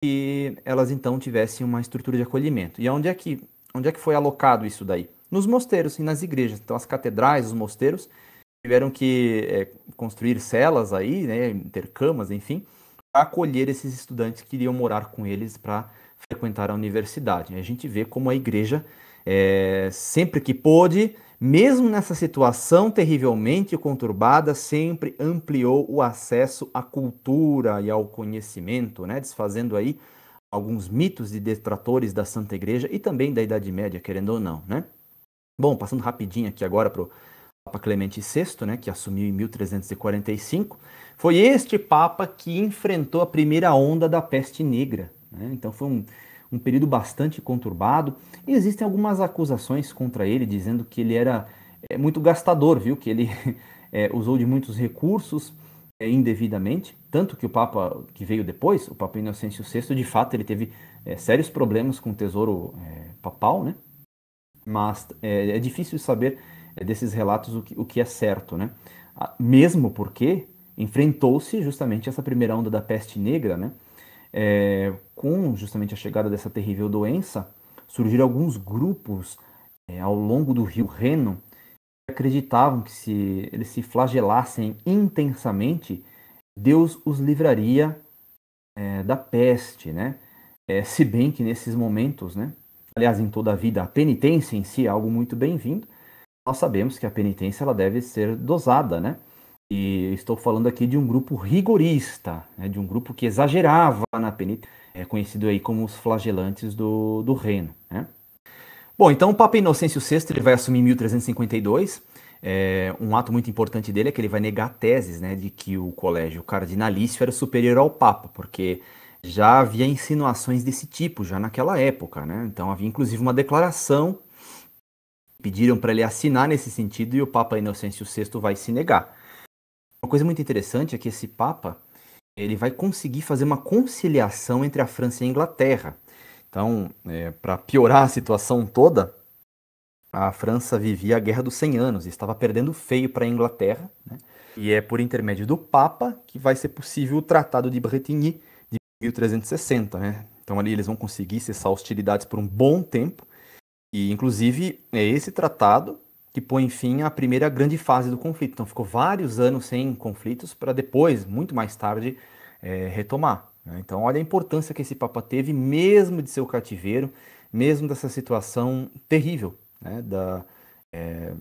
e elas então tivessem uma estrutura de acolhimento. E onde é que, onde é que foi alocado isso daí? nos mosteiros e nas igrejas. Então, as catedrais, os mosteiros, tiveram que é, construir celas aí, né, camas, enfim, para acolher esses estudantes que iriam morar com eles para frequentar a universidade. Né. A gente vê como a igreja, é, sempre que pôde, mesmo nessa situação terrivelmente conturbada, sempre ampliou o acesso à cultura e ao conhecimento, né, desfazendo aí alguns mitos de detratores da Santa Igreja e também da Idade Média, querendo ou não, né? Bom, passando rapidinho aqui agora para o Papa Clemente VI, né, que assumiu em 1345, foi este Papa que enfrentou a primeira onda da peste negra. Né? Então foi um, um período bastante conturbado. E existem algumas acusações contra ele, dizendo que ele era é, muito gastador, viu? Que ele é, usou de muitos recursos é, indevidamente. Tanto que o Papa que veio depois, o Papa Inocêncio VI, de fato, ele teve é, sérios problemas com o tesouro é, papal, né? mas é, é difícil saber é, desses relatos o que, o que é certo, né? Ah, mesmo porque enfrentou-se justamente essa primeira onda da peste negra, né? É, com justamente a chegada dessa terrível doença, surgiram alguns grupos é, ao longo do rio Reno que acreditavam que se eles se flagelassem intensamente, Deus os livraria é, da peste, né? É, se bem que nesses momentos, né, aliás, em toda a vida, a penitência em si é algo muito bem-vindo. Nós sabemos que a penitência ela deve ser dosada, né? E estou falando aqui de um grupo rigorista, né? de um grupo que exagerava na penitência, é conhecido aí como os flagelantes do, do reino, né? Bom, então o Papa Inocêncio VI ele vai assumir em 1352. É, um ato muito importante dele é que ele vai negar teses né, de que o colégio cardinalício era superior ao Papa, porque já havia insinuações desse tipo, já naquela época, né? Então havia inclusive uma declaração, pediram para ele assinar nesse sentido e o Papa Inocêncio VI vai se negar. Uma coisa muito interessante é que esse Papa, ele vai conseguir fazer uma conciliação entre a França e a Inglaterra. Então, é, para piorar a situação toda, a França vivia a Guerra dos 100 Anos e estava perdendo feio para a Inglaterra. Né? E é por intermédio do Papa que vai ser possível o Tratado de Bretigny, 1360, né? Então ali eles vão conseguir cessar hostilidades por um bom tempo. E inclusive é esse tratado que põe fim à primeira grande fase do conflito. Então ficou vários anos sem conflitos para depois, muito mais tarde, é, retomar. Né? Então olha a importância que esse Papa teve, mesmo de seu cativeiro, mesmo dessa situação terrível, né? Da, é,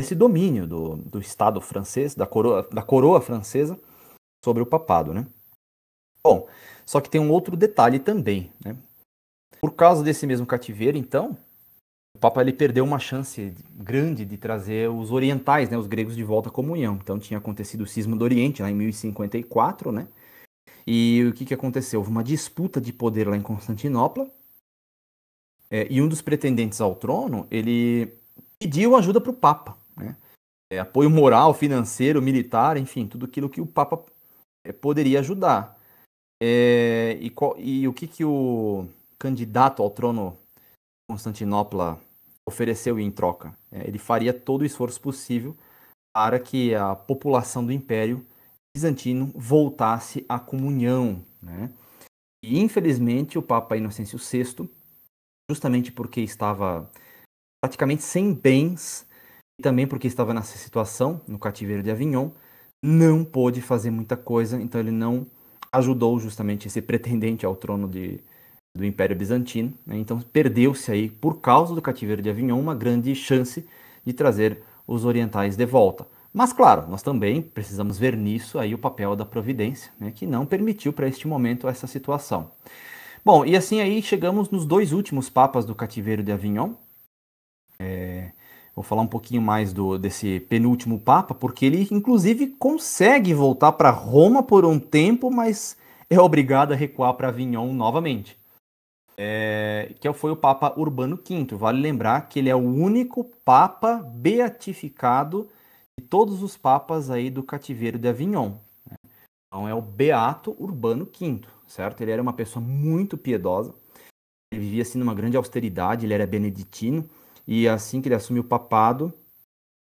desse domínio do, do Estado francês, da coroa, da coroa francesa sobre o papado, né? Só que tem um outro detalhe também, né? Por causa desse mesmo cativeiro, então, o Papa ele perdeu uma chance grande de trazer os orientais, né, os gregos de volta à comunhão. Então tinha acontecido o cisma do Oriente lá em 1054, né? E o que, que aconteceu? Houve uma disputa de poder lá em Constantinopla. É, e um dos pretendentes ao trono, ele pediu ajuda para o Papa, né? É, apoio moral, financeiro, militar, enfim, tudo aquilo que o Papa é, poderia ajudar. É, e, qual, e, o que, que o candidato ao trono Constantinopla ofereceu em troca? É, ele faria todo o esforço possível para que a população do Império Bizantino voltasse à comunhão. Né? E infelizmente o Papa Inocêncio VI, justamente porque estava praticamente sem bens e também porque estava nessa situação, no cativeiro de Avignon, não pôde fazer muita coisa, então ele não ajudou justamente esse pretendente ao trono de, do Império Bizantino. Né? Então perdeu-se aí, por causa do cativeiro de Avignon, uma grande chance de trazer os orientais de volta. Mas claro, nós também precisamos ver nisso aí o papel da providência, né? que não permitiu para este momento essa situação. Bom, e assim aí chegamos nos dois últimos papas do cativeiro de Avignon. É... Vou falar um pouquinho mais do, desse penúltimo Papa, porque ele, inclusive, consegue voltar para Roma por um tempo, mas é obrigado a recuar para Avignon novamente. É, que é foi o Papa Urbano V. Vale lembrar que ele é o único Papa beatificado de todos os papas aí do cativeiro de Avignon. Né? Então é o Beato Urbano V, certo? Ele era uma pessoa muito piedosa. Ele vivia assim numa grande austeridade, ele era beneditino. E assim que ele assume o papado,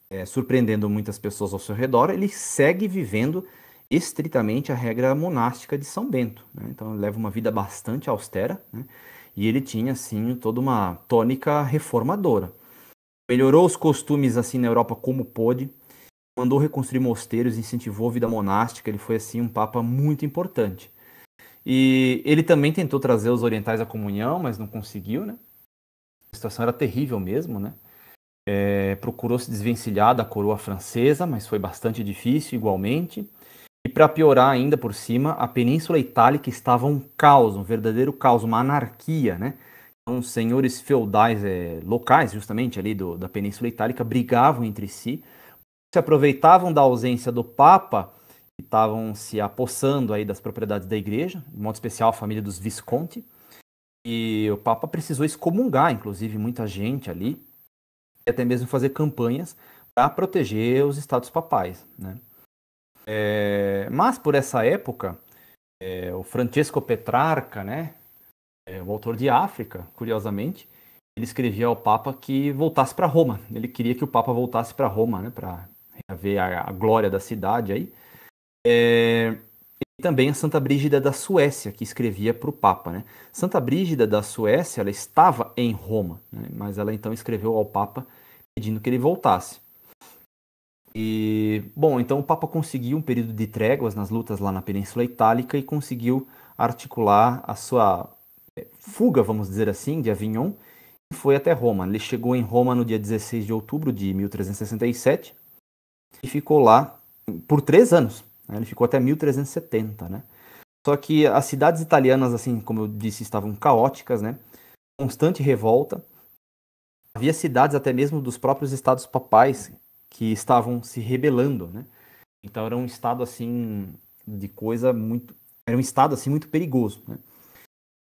é, surpreendendo muitas pessoas ao seu redor, ele segue vivendo estritamente a regra monástica de São Bento. Né? Então ele leva uma vida bastante austera né? e ele tinha assim toda uma tônica reformadora. Melhorou os costumes assim na Europa como pôde, mandou reconstruir mosteiros, incentivou a vida monástica. Ele foi assim um papa muito importante. E ele também tentou trazer os orientais à comunhão, mas não conseguiu, né? situação era terrível mesmo, né? É, procurou se desvencilhar da coroa francesa, mas foi bastante difícil igualmente. E para piorar ainda por cima, a Península Itálica estava um caos, um verdadeiro caos, uma anarquia, né? Então, senhores feudais é, locais, justamente ali do, da Península Itálica, brigavam entre si, se aproveitavam da ausência do Papa e estavam se apossando aí das propriedades da igreja, de modo especial a família dos Visconti. E o Papa precisou excomungar, inclusive, muita gente ali, e até mesmo fazer campanhas para proteger os estados papais. Né? É, mas, por essa época, é, o Francesco Petrarca, né, é, o autor de África, curiosamente, ele escrevia ao Papa que voltasse para Roma. Ele queria que o Papa voltasse para Roma, né, para ver a, a, glória da cidade aí. É, também a Santa Brígida da Suécia, que escrevia para o Papa. Né? Santa Brígida da Suécia ela estava em Roma, né? mas ela então escreveu ao Papa pedindo que ele voltasse. E, bom, então o Papa conseguiu um período de tréguas nas lutas lá na Península Itálica e conseguiu articular a sua eh, fuga, vamos dizer assim, de Avignon e foi até Roma. Ele chegou em Roma no dia 16 de outubro de 1367 e ficou lá por três anos né? Ele ficou até 1370, né? Só que as cidades italianas, assim, como eu disse, estavam caóticas, né? Constante revolta. Havia cidades até mesmo dos próprios estados papais que estavam se rebelando, né? Então era um estado assim de coisa muito, era um estado assim muito perigoso, né?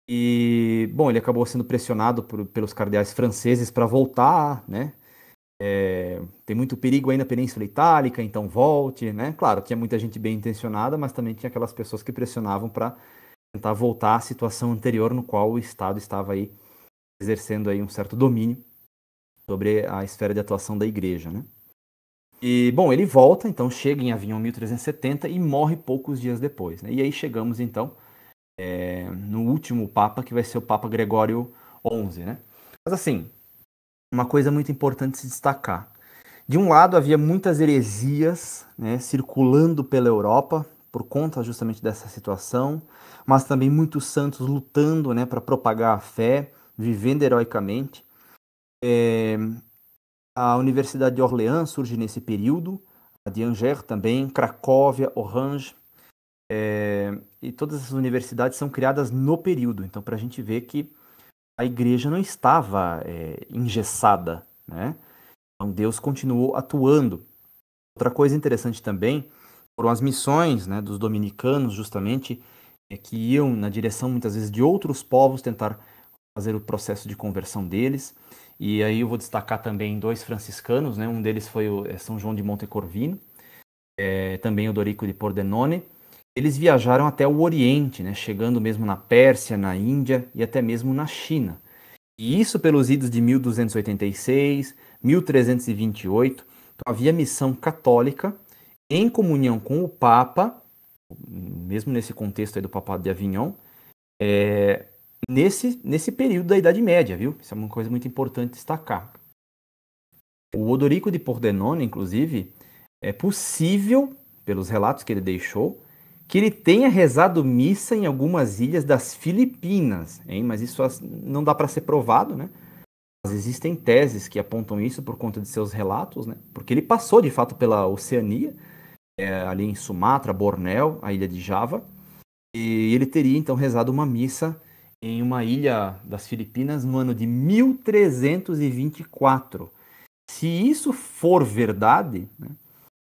E bom, ele acabou sendo pressionado por, pelos cardeais franceses para voltar, né? é, tem muito perigo aí na Península Itálica, então volte, né? Claro, tinha muita gente bem intencionada, mas também tinha aquelas pessoas que pressionavam para tentar voltar à situação anterior no qual o Estado estava aí exercendo aí um certo domínio sobre a esfera de atuação da igreja, né? E, bom, ele volta, então chega em Avignon 1370 e morre poucos dias depois, né? E aí chegamos, então, é, no último Papa, que vai ser o Papa Gregório XI, né? Mas, assim, uma coisa muito importante se destacar. De um lado, havia muitas heresias né, circulando pela Europa por conta justamente dessa situação, mas também muitos santos lutando né, para propagar a fé, vivendo heroicamente. É, a Universidade de Orleans surge nesse período, a de Angers também, Cracóvia, Orange, é, e todas as universidades são criadas no período. Então, para a gente ver que a igreja não estava é, engessada, né? Então Deus continuou atuando. Outra coisa interessante também foram as missões né, dos dominicanos, justamente, é, que iam na direção muitas vezes de outros povos tentar fazer o processo de conversão deles. E aí eu vou destacar também dois franciscanos, né? Um deles foi o é, São João de Montecorvino, é, também o Dorico de Pordenone, eles viajaram até o Oriente, né, chegando mesmo na Pérsia, na Índia e até mesmo na China. E isso pelos idos de 1286, 1328. Então, havia missão católica em comunhão com o Papa, mesmo nesse contexto do Papado de Avignon, é, nesse, nesse período da Idade Média, viu? Isso é uma coisa muito importante destacar. O Odorico de Pordenone, inclusive, é possível, pelos relatos que ele deixou, que ele tenha rezado missa em algumas ilhas das Filipinas, hein? mas isso não dá para ser provado, né? Mas existem teses que apontam isso por conta de seus relatos, né? Porque ele passou de fato pela Oceania, é, ali em Sumatra, Bornéu, a ilha de Java, e ele teria então rezado uma missa em uma ilha das Filipinas no ano de 1324. Se isso for verdade, né?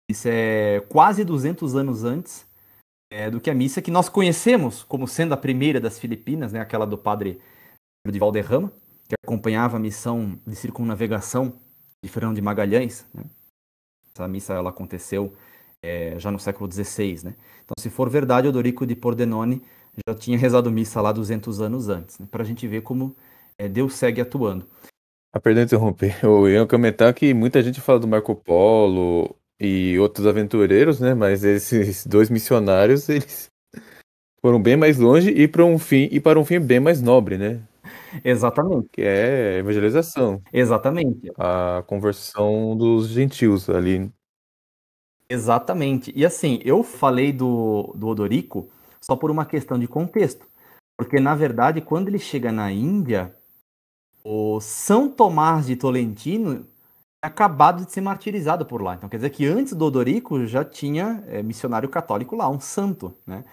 isso é quase 200 anos antes é, do que a missa que nós conhecemos como sendo a primeira das Filipinas, né, aquela do padre de Valderrama, que acompanhava a missão de circunnavegação de Fernando de Magalhães. Né? Essa missa ela aconteceu é, já no século XVI. Né? Então, se for verdade, Odorico de Pordenone já tinha rezado missa lá 200 anos antes, né? para a gente ver como é, Deus segue atuando. Ah, perdão interromper. Eu ia comentar que muita gente fala do Marco Polo, e outros aventureiros, né? Mas esses dois missionários, eles foram bem mais longe e para um fim e para um fim bem mais nobre, né? Exatamente. Que é evangelização. Exatamente. A conversão dos gentios ali. Exatamente. E assim, eu falei do, do Odorico só por uma questão de contexto. Porque, na verdade, quando ele chega na Índia, o São Tomás de Tolentino acabado de ser martirizado por lá. Então quer dizer que antes do Odorico já tinha é, missionário católico lá, um santo, né?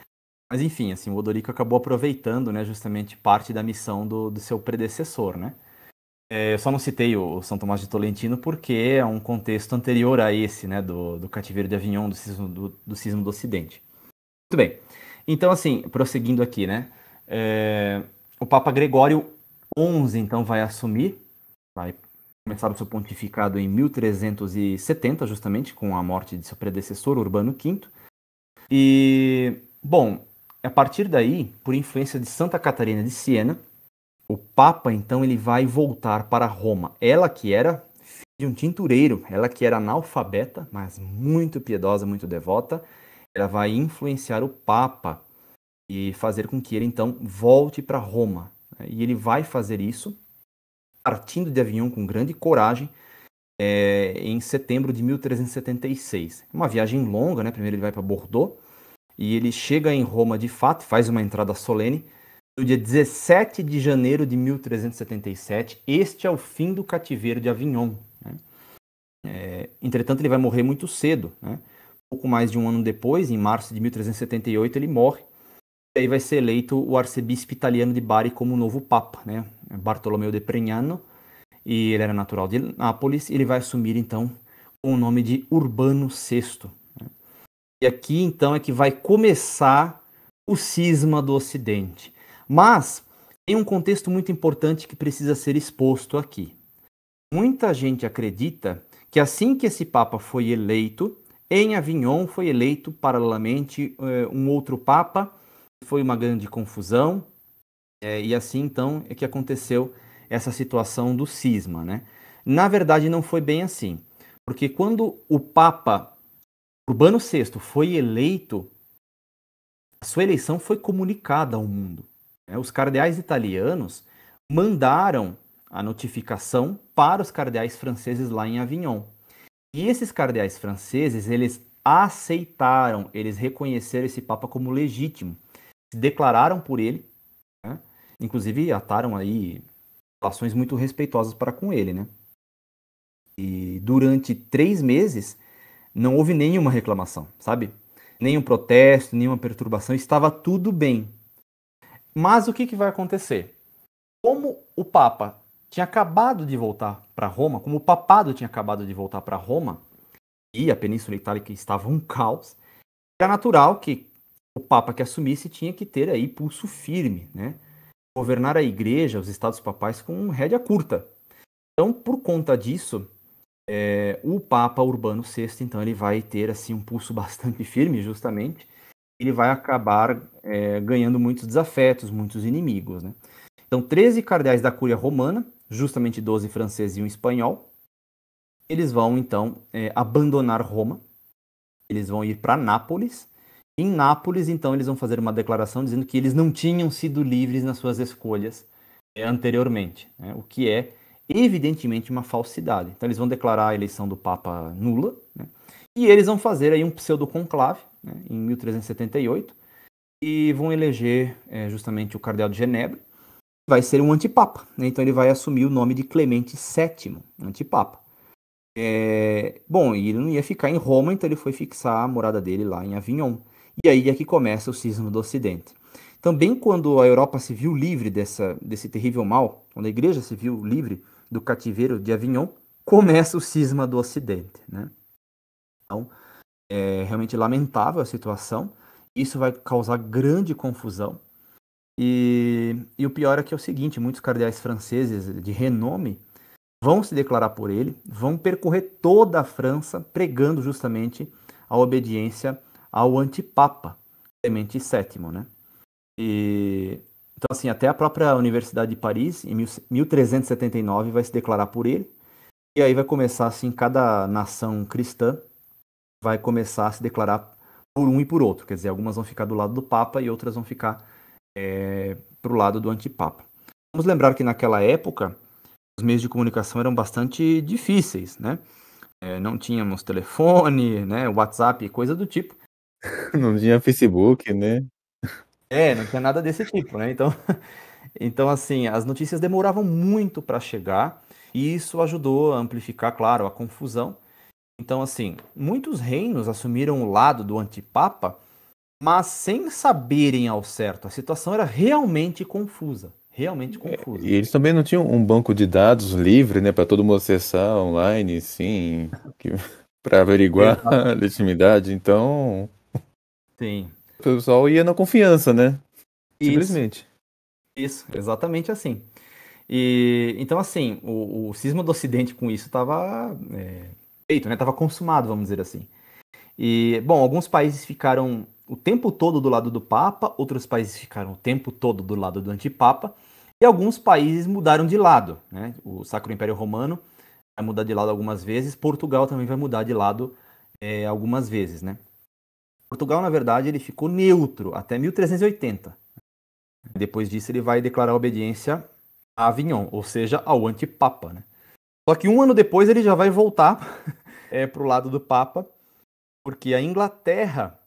Mas enfim, assim, o Odorico acabou aproveitando, né, justamente parte da missão do, do seu predecessor, né? É, eu só não citei o São Tomás de Tolentino porque é um contexto anterior a esse, né, do, do cativeiro de Avignon, do sismo do, do do Ocidente. Muito bem. Então, assim, prosseguindo aqui, né, é, o Papa Gregório XI, então, vai assumir, vai o seu pontificado em 1370, justamente com a morte de seu predecessor, Urbano V. E, bom, a partir daí, por influência de Santa Catarina de Siena, o Papa então ele vai voltar para Roma. Ela que era de um tintureiro, ela que era analfabeta, mas muito piedosa, muito devota, ela vai influenciar o Papa e fazer com que ele então volte para Roma. E ele vai fazer isso partindo de Avignon com grande coragem é, em setembro de 1376. Uma viagem longa, né? Primeiro ele vai para Bordeaux e ele chega em Roma de fato, faz uma entrada solene. No dia 17 de janeiro de 1377, este é o fim do cativeiro de Avignon. Né? É, entretanto, ele vai morrer muito cedo. Né? Pouco mais de um ano depois, em março de 1378, ele morre aí vai ser eleito o arcebispo italiano de Bari como novo papa, né? Bartolomeu de Pregnano, e ele era natural de Nápoles, e ele vai assumir então com o nome de Urbano VI. Né? E aqui então é que vai começar o cisma do Ocidente. Mas tem um contexto muito importante que precisa ser exposto aqui. Muita gente acredita que assim que esse Papa foi eleito, em Avignon foi eleito paralelamente eh, um outro Papa foi uma grande confusão, é, e assim então é que aconteceu essa situação do cisma, né? Na verdade, não foi bem assim, porque quando o Papa Urbano VI foi eleito, a sua eleição foi comunicada ao mundo. Né? Os cardeais italianos mandaram a notificação para os cardeais franceses lá em Avignon. E esses cardeais franceses, eles aceitaram, eles reconheceram esse Papa como legítimo se declararam por ele, né? inclusive ataram aí relações muito respeitosas para com ele, né? E durante três meses não houve nenhuma reclamação, sabe? Nenhum protesto, nenhuma perturbação, estava tudo bem. Mas o que, que vai acontecer? Como o Papa tinha acabado de voltar para Roma, como o papado tinha acabado de voltar para Roma, e a Península Itálica estava um caos, era natural que o Papa que assumisse tinha que ter aí pulso firme, né? Governar a igreja, os estados papais com rédea curta. Então, por conta disso, é, o Papa Urbano VI, então, ele vai ter assim um pulso bastante firme, justamente. Ele vai acabar é, ganhando muitos desafetos, muitos inimigos, né? Então, 13 cardeais da Cúria Romana, justamente 12 franceses e um espanhol, eles vão então é, abandonar Roma, eles vão ir para Nápoles, em Nápoles, então, eles vão fazer uma declaração dizendo que eles não tinham sido livres nas suas escolhas é, anteriormente, né? o que é evidentemente uma falsidade. Então, eles vão declarar a eleição do Papa nula, né? e eles vão fazer aí um pseudo-conclave né? em 1378 e vão eleger é, justamente o Cardeal de Genebra, que vai ser um antipapa. Né? Então, ele vai assumir o nome de Clemente VII, antipapa. É... Bom, ele não ia ficar em Roma, então ele foi fixar a morada dele lá em Avignon. E aí é que começa o cisma do Ocidente. Também quando a Europa se viu livre dessa, desse terrível mal, quando a igreja se viu livre do cativeiro de Avignon, começa o cisma do Ocidente. Né? Então, é realmente lamentável a situação. Isso vai causar grande confusão. E, e o pior é que é o seguinte: muitos cardeais franceses de renome vão se declarar por ele, vão percorrer toda a França pregando justamente a obediência ao antipapa Clemente VII, né? E então assim, até a própria Universidade de Paris em 1379 vai se declarar por ele. E aí vai começar assim, cada nação cristã vai começar a se declarar por um e por outro, quer dizer, algumas vão ficar do lado do papa e outras vão ficar é, para o lado do antipapa. Vamos lembrar que naquela época os meios de comunicação eram bastante difíceis, né? É, não tínhamos telefone, né, WhatsApp, coisa do tipo. Não tinha Facebook, né? É, não tinha nada desse tipo, né? Então, então assim, as notícias demoravam muito para chegar e isso ajudou a amplificar, claro, a confusão. Então, assim, muitos reinos assumiram o lado do antipapa, mas sem saberem ao certo. A situação era realmente confusa, realmente é, confusa. É, e eles também não tinham um banco de dados livre, né, para todo mundo acessar online, sim, para averiguar a legitimidade. Então, Sim. O pessoal ia na confiança, né? Simplesmente. Isso, isso exatamente assim. E então, assim, o, o cisma do Ocidente com isso estava é, feito, né? estava consumado, vamos dizer assim. E, bom, alguns países ficaram o tempo todo do lado do Papa, outros países ficaram o tempo todo do lado do antipapa, e alguns países mudaram de lado, né? O Sacro Império Romano vai mudar de lado algumas vezes, Portugal também vai mudar de lado é, algumas vezes, né? Portugal, na verdade, ele ficou neutro até 1380. Depois disso, ele vai declarar obediência a Avignon, ou seja, ao antipapa. Né? Só que um ano depois ele já vai voltar é, para o lado do Papa, porque a Inglaterra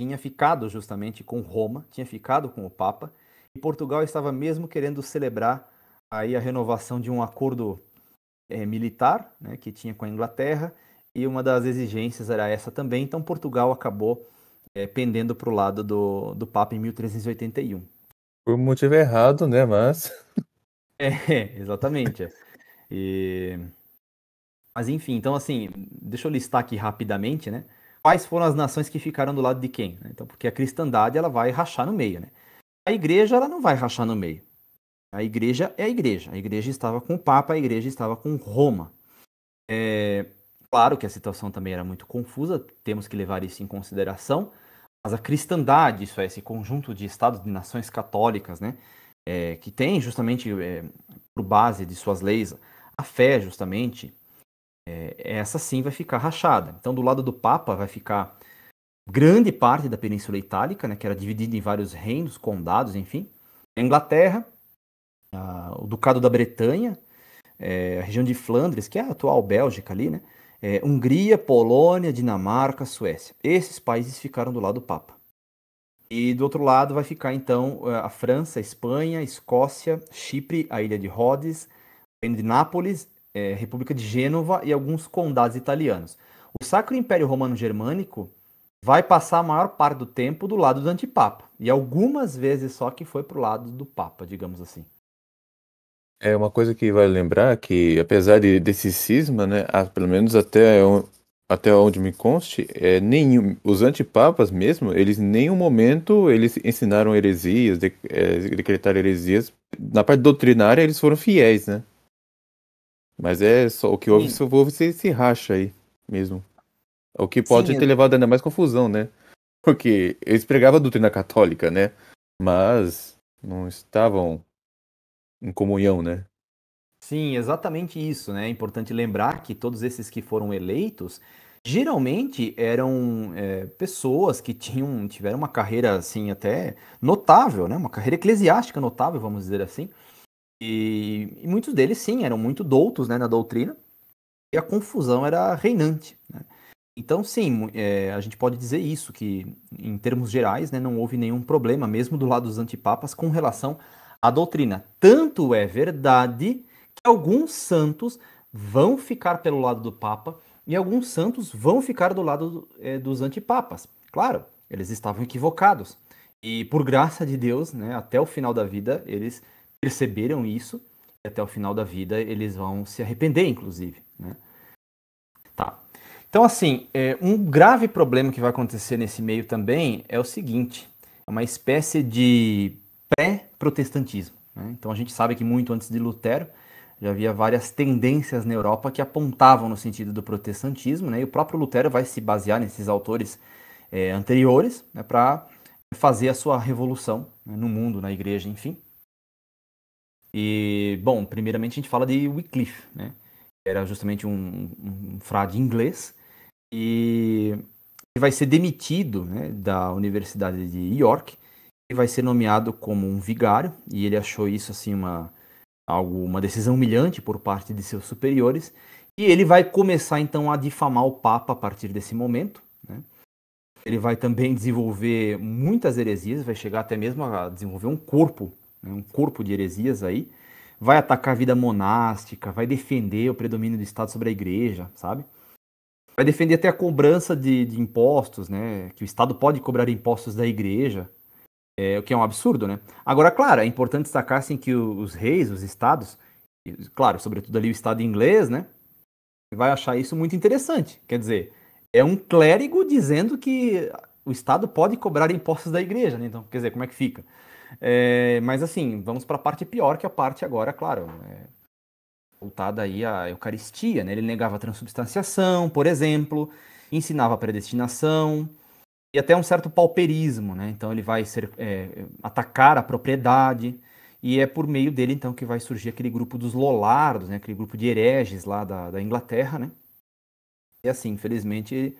tinha ficado justamente com Roma, tinha ficado com o Papa, e Portugal estava mesmo querendo celebrar aí a renovação de um acordo é, militar né, que tinha com a Inglaterra, e uma das exigências era essa também, então Portugal acabou é, pendendo para o lado do, do Papa em 1381. Por motivo errado, né? Mas. É, exatamente. É. E... Mas enfim, então assim, deixa eu listar aqui rapidamente, né? Quais foram as nações que ficaram do lado de quem? Né? Então, porque a cristandade ela vai rachar no meio, né? A igreja ela não vai rachar no meio. A igreja é a igreja. A igreja estava com o Papa, a igreja estava com Roma. É... Claro que a situação também era muito confusa, temos que levar isso em consideração, mas a cristandade, isso é, esse conjunto de estados, de nações católicas, né, é, que tem justamente é, por base de suas leis a fé, justamente, é, essa sim vai ficar rachada. Então, do lado do Papa vai ficar grande parte da Península Itálica, né, que era dividida em vários reinos, condados, enfim, a Inglaterra, a, o Ducado da Bretanha, é, a região de Flandres, que é a atual Bélgica ali, né? é, Hungria, Polônia, Dinamarca, Suécia. Esses países ficaram do lado do Papa. E do outro lado vai ficar então é, a França, a Espanha, a Escócia, Chipre, a ilha de Rhodes, Reino de Nápoles, é, República de Gênova e alguns condados italianos. O Sacro Império Romano Germânico vai passar a maior parte do tempo do lado do antipapa e algumas vezes só que foi para o lado do papa, digamos assim. É uma coisa que vai vale lembrar que, apesar de, desse cisma, né, a, pelo menos até, até onde me conste, é, nenhum, os antipapas mesmo, eles em nenhum momento eles ensinaram heresias, de, é, decretaram heresias. Na parte doutrinária, eles foram fiéis, né? Mas é só o que houve, se houve, se, se racha aí mesmo. O que pode Sim, ter eu... levado ainda mais confusão, né? Porque eles pregavam a doutrina católica, né? Mas não estavam em comunhão, né? Sim, exatamente isso, né? É importante lembrar que todos esses que foram eleitos geralmente eram é, pessoas que tinham tiveram uma carreira assim até notável, né? Uma carreira eclesiástica notável, vamos dizer assim. E, e muitos deles sim eram muito doutos, né, na doutrina. E a confusão era reinante. Né? Então sim, é, a gente pode dizer isso que em termos gerais, né, não houve nenhum problema mesmo do lado dos antipapas com relação a doutrina. Tanto é verdade que alguns santos vão ficar pelo lado do Papa e alguns santos vão ficar do lado é, dos antipapas. Claro, eles estavam equivocados. E por graça de Deus, né, até o final da vida, eles perceberam isso. E até o final da vida, eles vão se arrepender, inclusive. Né? Tá. Então, assim, é, um grave problema que vai acontecer nesse meio também é o seguinte: é uma espécie de pré-protestantismo. Né? Então a gente sabe que muito antes de Lutero já havia várias tendências na Europa que apontavam no sentido do protestantismo, né? e o próprio Lutero vai se basear nesses autores é, anteriores né, para fazer a sua revolução né, no mundo, na igreja, enfim. E, bom, primeiramente a gente fala de Wycliffe, né? Era justamente um, um, um frade inglês e vai ser demitido né, da Universidade de York vai ser nomeado como um vigário e ele achou isso assim uma algo uma decisão humilhante por parte de seus superiores e ele vai começar então a difamar o Papa a partir desse momento. Né? Ele vai também desenvolver muitas heresias, vai chegar até mesmo a desenvolver um corpo, né? um corpo de heresias aí. Vai atacar a vida monástica, vai defender o predomínio do Estado sobre a Igreja, sabe? Vai defender até a cobrança de, de impostos, né? Que o Estado pode cobrar impostos da Igreja, é, o que é um absurdo, né? Agora, claro, é importante destacar assim, que os reis, os estados, claro, sobretudo ali o estado inglês, né? Vai achar isso muito interessante. Quer dizer, é um clérigo dizendo que o Estado pode cobrar impostos da igreja, né? Então, quer dizer, como é que fica? É, mas assim, vamos para a parte pior, que é a parte agora, claro, é, voltada aí à Eucaristia, né? Ele negava a transubstanciação, por exemplo, ensinava a predestinação, e até um certo pauperismo, né? Então ele vai ser, é, atacar a propriedade e é por meio dele então que vai surgir aquele grupo dos Lollardos, né? Aquele grupo de hereges lá da, da Inglaterra, né? E assim, infelizmente,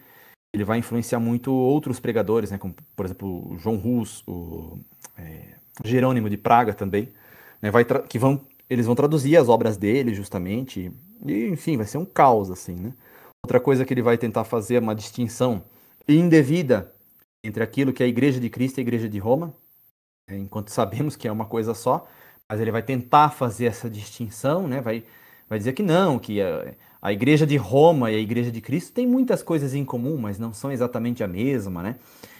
ele vai influenciar muito outros pregadores, né? Como por exemplo João Rus, o é, Jerônimo de Praga também, né? Vai que vão eles vão traduzir as obras dele justamente e enfim vai ser um caos assim, né? Outra coisa que ele vai tentar fazer é uma distinção indevida entre aquilo que é a Igreja de Cristo e a Igreja de Roma, né, enquanto sabemos que é uma coisa só, mas ele vai tentar fazer essa distinção, né? vai, vai dizer que não, que a, a Igreja de Roma e a Igreja de Cristo têm muitas coisas em comum, mas não são exatamente a mesma, né?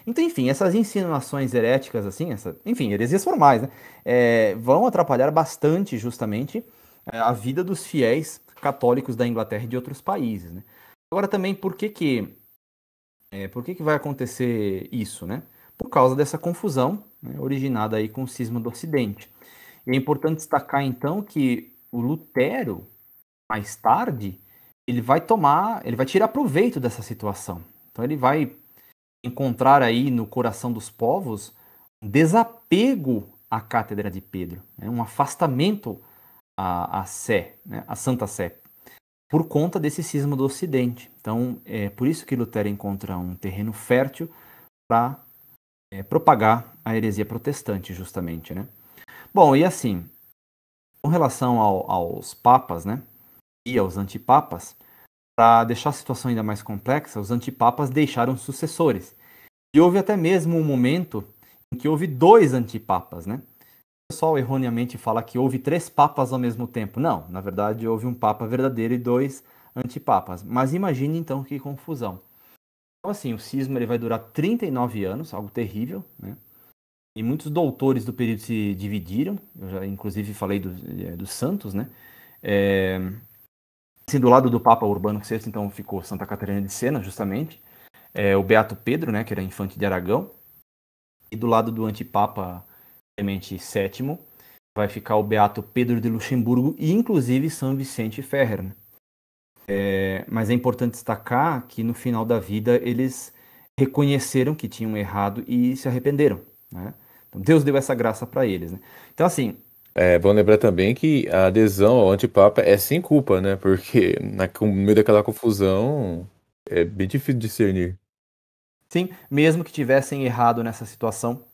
Então, enfim, essas insinuações heréticas, assim, essa, enfim, heresias formais, né? É, vão atrapalhar bastante, justamente, é, a vida dos fiéis católicos da Inglaterra e de outros países, né? Agora também, por que que é, por que, que vai acontecer isso, né? Por causa dessa confusão né, originada aí com o cisma do Ocidente. E é importante destacar então que o Lutero, mais tarde, ele vai tomar, ele vai tirar proveito dessa situação. Então ele vai encontrar aí no coração dos povos um desapego à cátedra de Pedro, né? um afastamento à, à Sé, né? à Santa Sé por conta desse cisma do Ocidente. Então, é por isso que Lutero encontra um terreno fértil para é, propagar a heresia protestante, justamente, né? Bom, e assim, com relação ao, aos papas, né, e aos antipapas, para deixar a situação ainda mais complexa, os antipapas deixaram sucessores. E houve até mesmo um momento em que houve dois antipapas, né? pessoal erroneamente fala que houve três papas ao mesmo tempo. Não, na verdade houve um papa verdadeiro e dois antipapas. Mas imagine então que confusão. Então assim, o cisma ele vai durar 39 anos, algo terrível, né? E muitos doutores do período se dividiram. Eu já inclusive falei dos é, do santos, né? É... Assim, do lado do Papa Urbano VI, então ficou Santa Catarina de Sena, justamente. É, o Beato Pedro, né, que era infante de Aragão. E do lado do antipapa obviamente, sétimo. Vai ficar o Beato Pedro de Luxemburgo e, inclusive, São Vicente Ferrer. Né? É, mas é importante destacar que, no final da vida, eles reconheceram que tinham errado e se arrependeram. Né? Então, Deus deu essa graça para eles. Né? Então, assim, é bom lembrar também que a adesão ao antipapa é sem culpa, né? Porque na, no meio daquela confusão é bem difícil discernir. Sim, mesmo que tivessem errado nessa situação,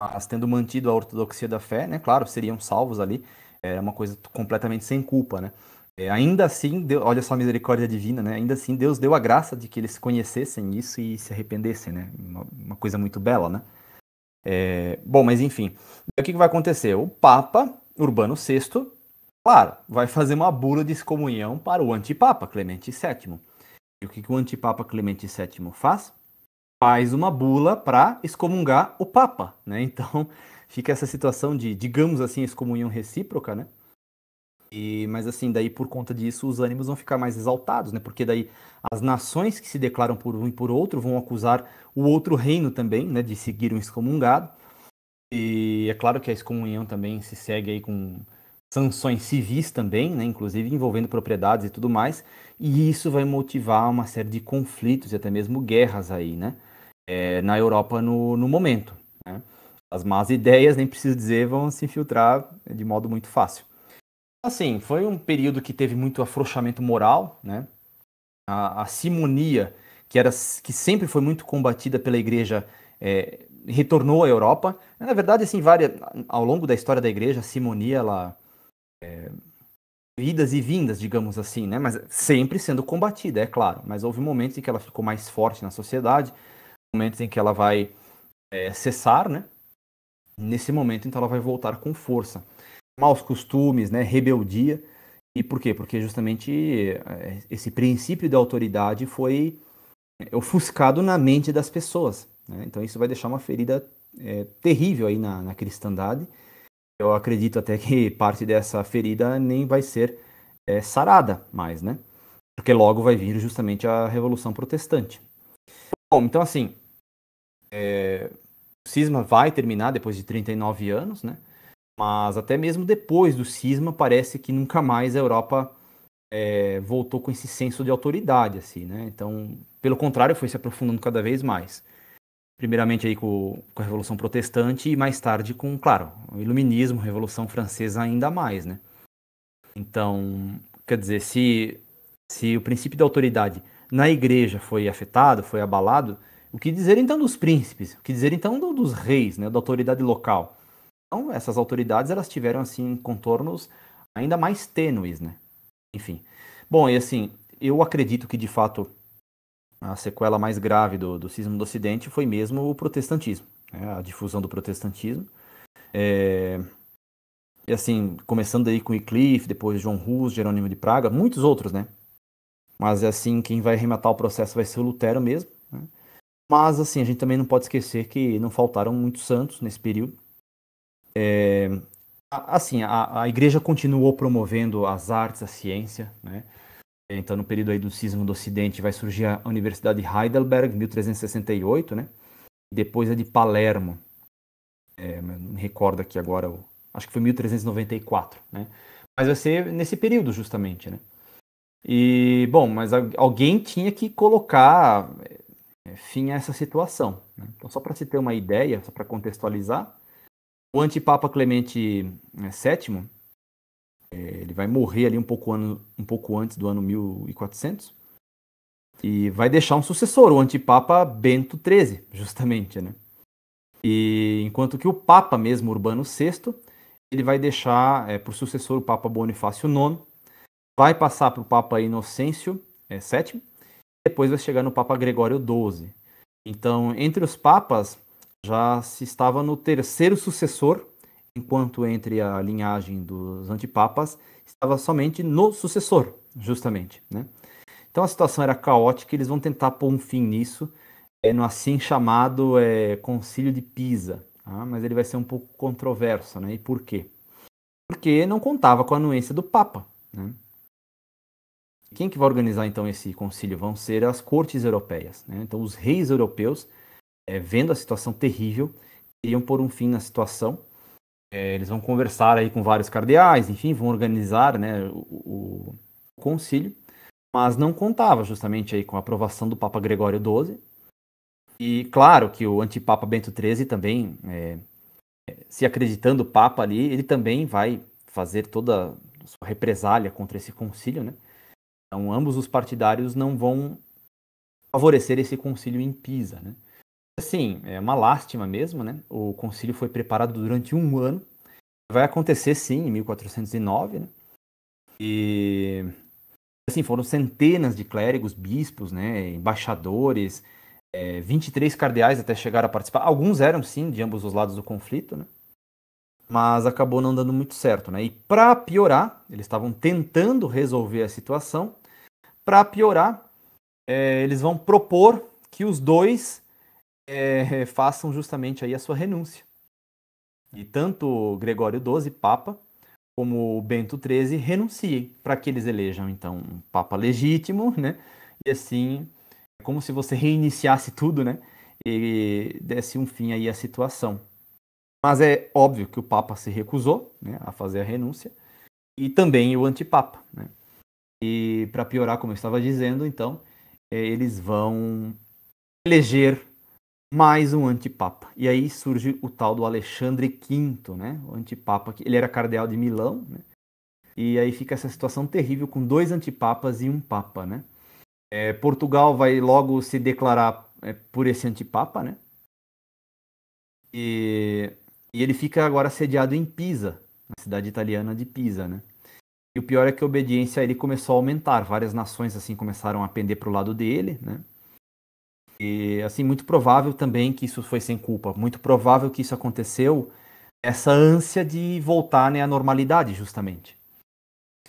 mas tendo mantido a ortodoxia da fé, né? Claro, seriam salvos ali. Era é uma coisa completamente sem culpa, né? É, ainda assim, Deus, olha só a misericórdia divina, né? Ainda assim, Deus deu a graça de que eles conhecessem isso e se arrependessem, né? Uma, uma coisa muito bela, né? É, bom, mas enfim, o que, que vai acontecer? O Papa Urbano VI, claro, vai fazer uma bula de excomunhão para o antipapa Clemente VII. E o que, que o antipapa Clemente VII faz? faz uma bula para excomungar o Papa, né? Então fica essa situação de, digamos assim, excomunhão recíproca, né? E, mas assim, daí por conta disso os ânimos vão ficar mais exaltados, né? Porque daí as nações que se declaram por um e por outro vão acusar o outro reino também, né? De seguir um excomungado. E é claro que a excomunhão também se segue aí com sanções civis também, né? Inclusive envolvendo propriedades e tudo mais. E isso vai motivar uma série de conflitos e até mesmo guerras aí, né? é, na Europa no, no momento. Né? As más ideias, nem preciso dizer, vão se infiltrar de modo muito fácil. Assim, foi um período que teve muito afrouxamento moral, né? A, a simonia, que, era, que sempre foi muito combatida pela igreja, é, retornou à Europa. Na verdade, assim, várias, ao longo da história da igreja, a simonia, ela... É, e vindas, digamos assim, né? Mas sempre sendo combatida, é claro. Mas houve momentos em que ela ficou mais forte na sociedade, momentos em que ela vai é, cessar, né? Nesse momento, então, ela vai voltar com força. Maus costumes, né? Rebeldia. E por quê? Porque justamente é, esse princípio da autoridade foi é, ofuscado na mente das pessoas. Né? Então, isso vai deixar uma ferida é, terrível aí na, na cristandade. Eu acredito até que parte dessa ferida nem vai ser é, sarada mais, né? Porque logo vai vir justamente a Revolução Protestante. Bom, então assim, é, o cisma vai terminar depois de 39 anos, né? Mas até mesmo depois do cisma, parece que nunca mais a Europa é, voltou com esse senso de autoridade, assim, né? Então, pelo contrário, foi se aprofundando cada vez mais. Primeiramente aí com, com a Revolução Protestante e mais tarde com, claro, o Iluminismo, Revolução Francesa ainda mais, né? Então, quer dizer, se, se o princípio da autoridade na igreja foi afetado, foi abalado, o que dizer então dos príncipes? O que dizer então do, dos reis, né, da autoridade local? Então, essas autoridades elas tiveram assim contornos ainda mais tênues, né? Enfim. Bom, e assim, eu acredito que de fato a sequela mais grave do, do cisma do Ocidente foi mesmo o protestantismo, né? a difusão do protestantismo. É... E assim, começando aí com Wycliffe, depois John Rus, Jerônimo de Praga, muitos outros, né? Mas é assim, quem vai arrematar o processo vai ser o Lutero mesmo. Mas, assim, a gente também não pode esquecer que não faltaram muitos santos nesse período. É, assim, a, a igreja continuou promovendo as artes, a ciência, né? Então, no período aí do cisma do Ocidente, vai surgir a Universidade de Heidelberg, 1368, né? Depois a de Palermo, é, não me recordo aqui agora, acho que foi 1394, né? Mas vai ser nesse período, justamente, né? E, bom, mas alguém tinha que colocar é, fim a essa situação. Né? Então, só para se ter uma ideia, só para contextualizar, o antipapa Clemente VII, é, é, ele vai morrer ali um pouco, ano, um pouco antes do ano 1400, e vai deixar um sucessor, o antipapa Bento XIII, justamente, né? E enquanto que o papa mesmo, Urbano VI, ele vai deixar é, por sucessor o papa Bonifácio IX, vai passar para o papa Inocêncio é, VII, depois vai chegar no Papa Gregório XII. Então, entre os papas, já se estava no terceiro sucessor, enquanto entre a linhagem dos antipapas estava somente no sucessor, justamente. Né? Então a situação era caótica e eles vão tentar pôr um fim nisso, é, no assim chamado é, Concílio de Pisa. Tá? Mas ele vai ser um pouco controverso, né? E por quê? Porque não contava com a anuência do Papa. Né? Quem que vai organizar então esse concílio? Vão ser as cortes europeias. Né? Então, os reis europeus, é, vendo a situação terrível, iriam pôr um fim na situação. É, eles vão conversar aí com vários cardeais, enfim, vão organizar né, o, o concílio, mas não contava justamente aí com a aprovação do Papa Gregório XII. E claro que o antipapa Bento XIII também, é, é, se acreditando o Papa ali, ele também vai fazer toda a sua represália contra esse concílio, né? Então, ambos os partidários não vão favorecer esse concílio em Pisa, né? Assim, é uma lástima mesmo, né? O concílio foi preparado durante um ano. Vai acontecer, sim, em 1409, né? E, assim, foram centenas de clérigos, bispos, né? Embaixadores, é, 23 cardeais até chegaram a participar. Alguns eram, sim, de ambos os lados do conflito, né? Mas acabou não dando muito certo, né? E para piorar, eles estavam tentando resolver a situação para piorar, é, eles vão propor que os dois é, façam justamente aí a sua renúncia. E tanto Gregório XII, Papa, como Bento XIII renunciem para que eles elejam então um Papa legítimo, né? E assim, é como se você reiniciasse tudo, né? E desse um fim aí à situação. Mas é óbvio que o Papa se recusou né, a fazer a renúncia e também o antipapa. Né? E para piorar, como eu estava dizendo, então, é, eles vão eleger mais um antipapa. E aí surge o tal do Alexandre V, né? O antipapa que ele era cardeal de Milão, né? E aí fica essa situação terrível com dois antipapas e um papa, né? É, Portugal vai logo se declarar é, por esse antipapa, né? E, e ele fica agora sediado em Pisa, na cidade italiana de Pisa, né? E o pior é que a obediência a ele começou a aumentar. Várias nações assim começaram a pender para o lado dele, né? E assim muito provável também que isso foi sem culpa. Muito provável que isso aconteceu essa ânsia de voltar né, à normalidade, justamente.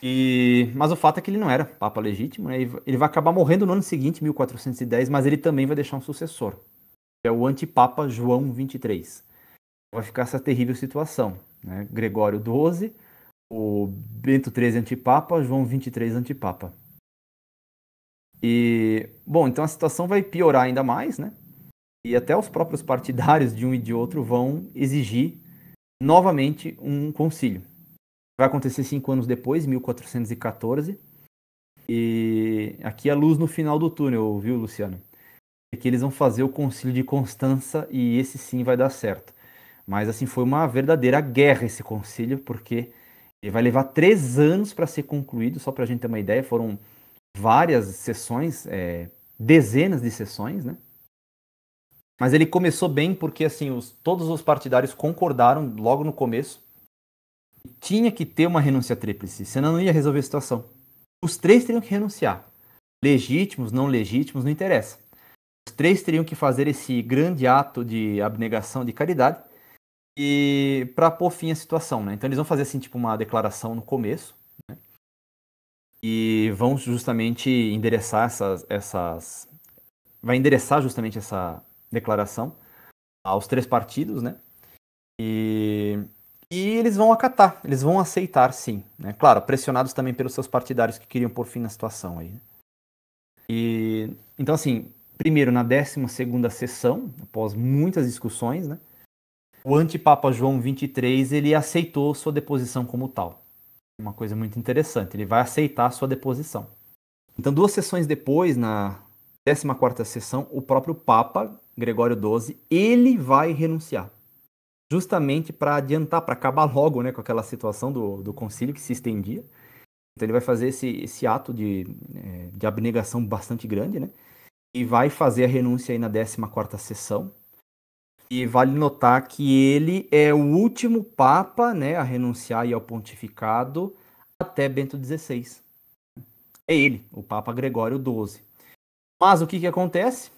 E, mas o fato é que ele não era papa legítimo, né? ele vai acabar morrendo no ano seguinte, 1410, mas ele também vai deixar um sucessor, que é o antipapa João 23. Vai ficar essa terrível situação, né? Gregório XII o Bento XIII antipapa, João XXIII antipapa. E, bom, então a situação vai piorar ainda mais, né? E até os próprios partidários de um e de outro vão exigir novamente um concílio. Vai acontecer cinco anos depois, 1414. E aqui é a luz no final do túnel, viu, Luciano? É que eles vão fazer o concílio de Constança e esse sim vai dar certo. Mas assim, foi uma verdadeira guerra esse concílio, porque ele vai levar três anos para ser concluído, só para a gente ter uma ideia, foram várias sessões, é, dezenas de sessões, né? Mas ele começou bem porque assim os, todos os partidários concordaram logo no começo. Tinha que ter uma renúncia tríplice, senão não ia resolver a situação. Os três teriam que renunciar. Legítimos, não legítimos, não interessa. Os três teriam que fazer esse grande ato de abnegação de caridade e para pôr fim à situação, né? Então eles vão fazer assim, tipo, uma declaração no começo, né? E vão justamente endereçar essas, essas. Vai endereçar justamente essa declaração aos três partidos, né? E, e eles vão acatar, eles vão aceitar sim. Né? Claro, pressionados também pelos seus partidários que queriam pôr fim na situação aí. Né? E, então, assim, primeiro, na 12 sessão, após muitas discussões, né? o antipapa João 23 ele aceitou sua deposição como tal. Uma coisa muito interessante, ele vai aceitar sua deposição. Então, duas sessões depois, na 14ª sessão, o próprio Papa Gregório XII, ele vai renunciar. Justamente para adiantar, para acabar logo né, com aquela situação do, do concílio que se estendia. Então ele vai fazer esse, esse ato de, é, de abnegação bastante grande, né? E vai fazer a renúncia aí na 14ª sessão, e vale notar que ele é o último papa né, a renunciar ao pontificado até Bento XVI. É ele, o Papa Gregório XII. Mas o que, que acontece?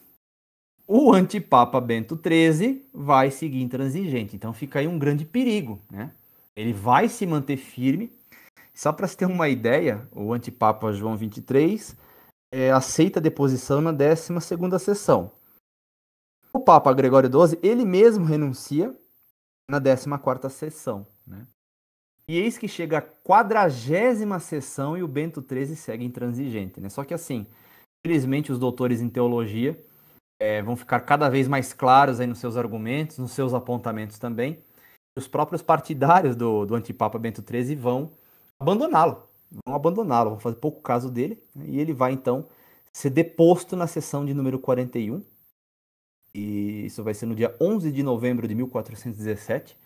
O antipapa Bento XIII vai seguir intransigente. Então fica aí um grande perigo. Né? Ele vai se manter firme. Só para se ter uma ideia, o antipapa João XXIII é, aceita a deposição na 12ª sessão. O Papa Gregório XII, ele mesmo renuncia na 14ª sessão, né? E eis que chega a quadragésima sessão e o Bento XIII segue intransigente, né? Só que assim, felizmente os doutores em teologia é, vão ficar cada vez mais claros aí nos seus argumentos, nos seus apontamentos também. Os próprios partidários do, do antipapa Bento XIII vão abandoná-lo, vão abandoná-lo, vão fazer pouco caso dele, né? e ele vai então ser deposto na sessão de número 41, e isso vai ser no dia 11 de novembro de 1417.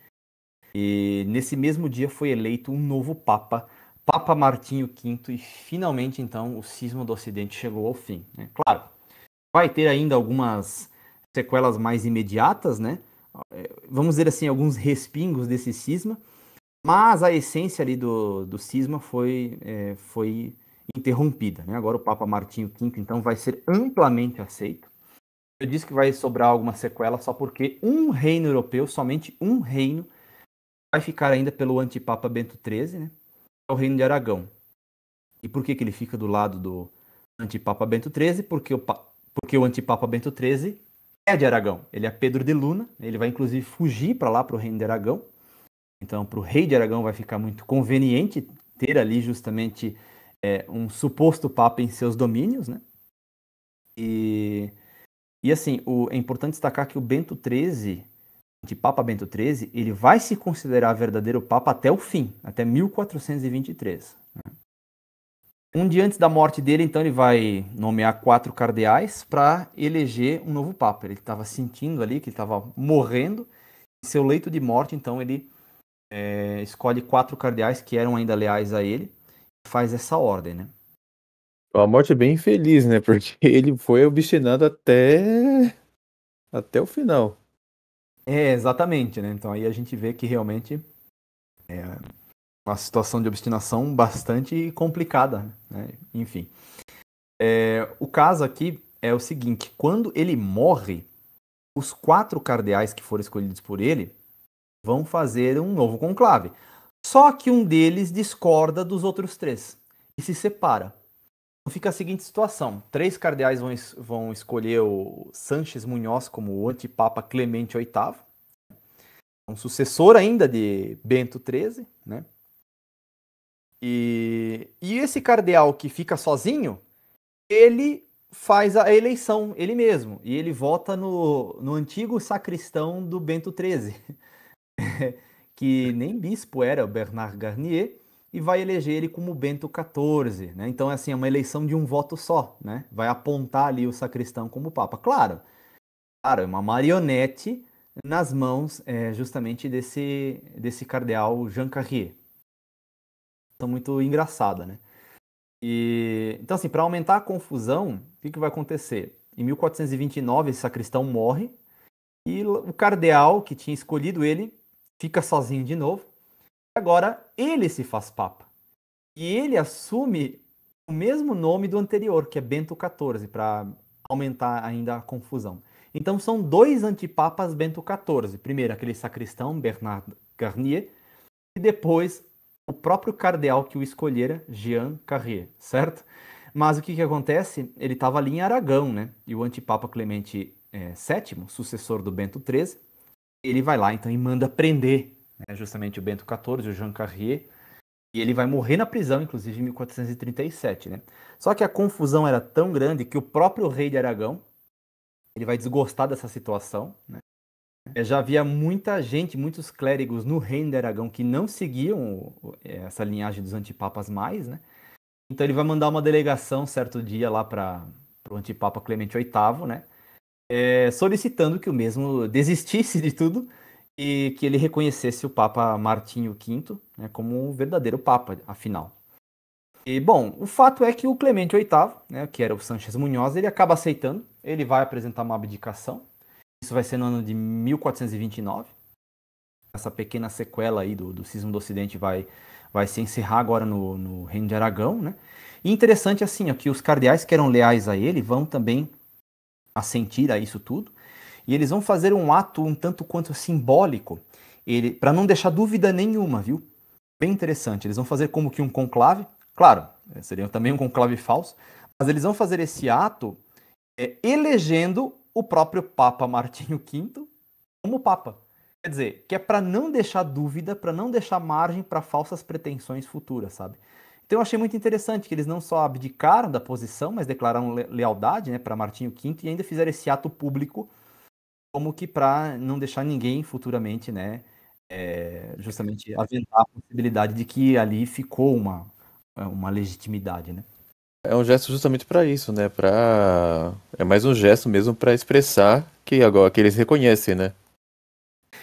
E nesse mesmo dia foi eleito um novo Papa, Papa Martinho V, e finalmente então o cisma do Ocidente chegou ao fim. Né? Claro, vai ter ainda algumas sequelas mais imediatas, né? É, vamos dizer assim, alguns respingos desse cisma, mas a essência ali do, do cisma foi, é, foi interrompida. Né? Agora o Papa Martinho V então vai ser amplamente aceito eu disse que vai sobrar alguma sequela só porque um reino europeu, somente um reino, vai ficar ainda pelo antipapa Bento XIII, né? É o reino de Aragão. E por que, que ele fica do lado do antipapa Bento XIII? Porque o, porque o antipapa Bento XIII é de Aragão. Ele é Pedro de Luna. Ele vai inclusive fugir para lá, para o reino de Aragão. Então, para o rei de Aragão vai ficar muito conveniente ter ali justamente é, um suposto papa em seus domínios, né? E e assim, o, é importante destacar que o Bento XIII, de Papa Bento XIII, ele vai se considerar verdadeiro Papa até o fim, até 1423. Né? Um dia antes da morte dele, então, ele vai nomear quatro cardeais para eleger um novo Papa. Ele estava sentindo ali que ele estava morrendo. Em seu leito de morte, então, ele é, escolhe quatro cardeais que eram ainda leais a ele faz essa ordem, né? Uma morte é bem infeliz, né? Porque ele foi obstinado até. até o final. É, exatamente, né? Então aí a gente vê que realmente é uma situação de obstinação bastante complicada, né? Enfim. É, o caso aqui é o seguinte: quando ele morre, os quatro cardeais que foram escolhidos por ele vão fazer um novo conclave. Só que um deles discorda dos outros três e se separa fica a seguinte situação: três cardeais vão, vão escolher o Sanches Munhoz como o antipapa Clemente VIII, um sucessor ainda de Bento XIII, né? E, e esse cardeal que fica sozinho, ele faz a eleição ele mesmo e ele vota no, no antigo sacristão do Bento XIII, que nem bispo era, o Bernard Garnier e vai eleger ele como Bento XIV, né? Então, é assim, é uma eleição de um voto só, né? Vai apontar ali o sacristão como papa. Claro, claro, é uma marionete nas mãos é, justamente desse, desse cardeal Jean Carrier. Então, muito engraçada, né? E, então, assim, para aumentar a confusão, o que, que vai acontecer? Em 1429, esse sacristão morre e o cardeal que tinha escolhido ele fica sozinho de novo agora ele se faz papa. E ele assume o mesmo nome do anterior, que é Bento XIV, para aumentar ainda a confusão. Então são dois antipapas Bento XIV. Primeiro aquele sacristão Bernard Garnier e depois o próprio cardeal que o escolhera, Jean Carrier, certo? Mas o que, que acontece? Ele estava ali em Aragão, né? E o antipapa Clemente eh, é, VII, sucessor do Bento XIII, ele vai lá então e manda prender né, justamente o Bento XIV, o Jean Carrier, e ele vai morrer na prisão, inclusive em 1437. Né? Só que a confusão era tão grande que o próprio rei de Aragão ele vai desgostar dessa situação. Né? Já havia muita gente, muitos clérigos no reino de Aragão que não seguiam essa linhagem dos antipapas mais. Né? Então ele vai mandar uma delegação certo dia lá para o antipapa Clemente VIII, né? É, solicitando que o mesmo desistisse de tudo e que ele reconhecesse o Papa Martinho V né, como um verdadeiro Papa, afinal. E, bom, o fato é que o Clemente VIII, né, que era o Sanchez Munhoz, ele acaba aceitando, ele vai apresentar uma abdicação, isso vai ser no ano de 1429, essa pequena sequela aí do, do Cisma do Ocidente vai, vai se encerrar agora no, no Reino de Aragão, né? E interessante assim, ó, que os cardeais que eram leais a ele vão também assentir a isso tudo, e eles vão fazer um ato um tanto quanto simbólico, ele para não deixar dúvida nenhuma, viu? Bem interessante. Eles vão fazer como que um conclave, claro, eh, seria também um conclave falso, mas eles vão fazer esse ato é, elegendo o próprio Papa Martinho V como Papa. Quer dizer, que é para não deixar dúvida, para não deixar margem para falsas pretensões futuras, sabe? Então eu achei muito interessante que eles não só abdicaram da posição, mas declararam lealdade né, para Martinho V e ainda fizeram esse ato público como que para não deixar ninguém futuramente, né, é, justamente aventar a possibilidade de que ali ficou uma, é, uma legitimidade, né? É um gesto justamente para isso, né? Para é mais um gesto mesmo para expressar que agora que eles reconhecem, né?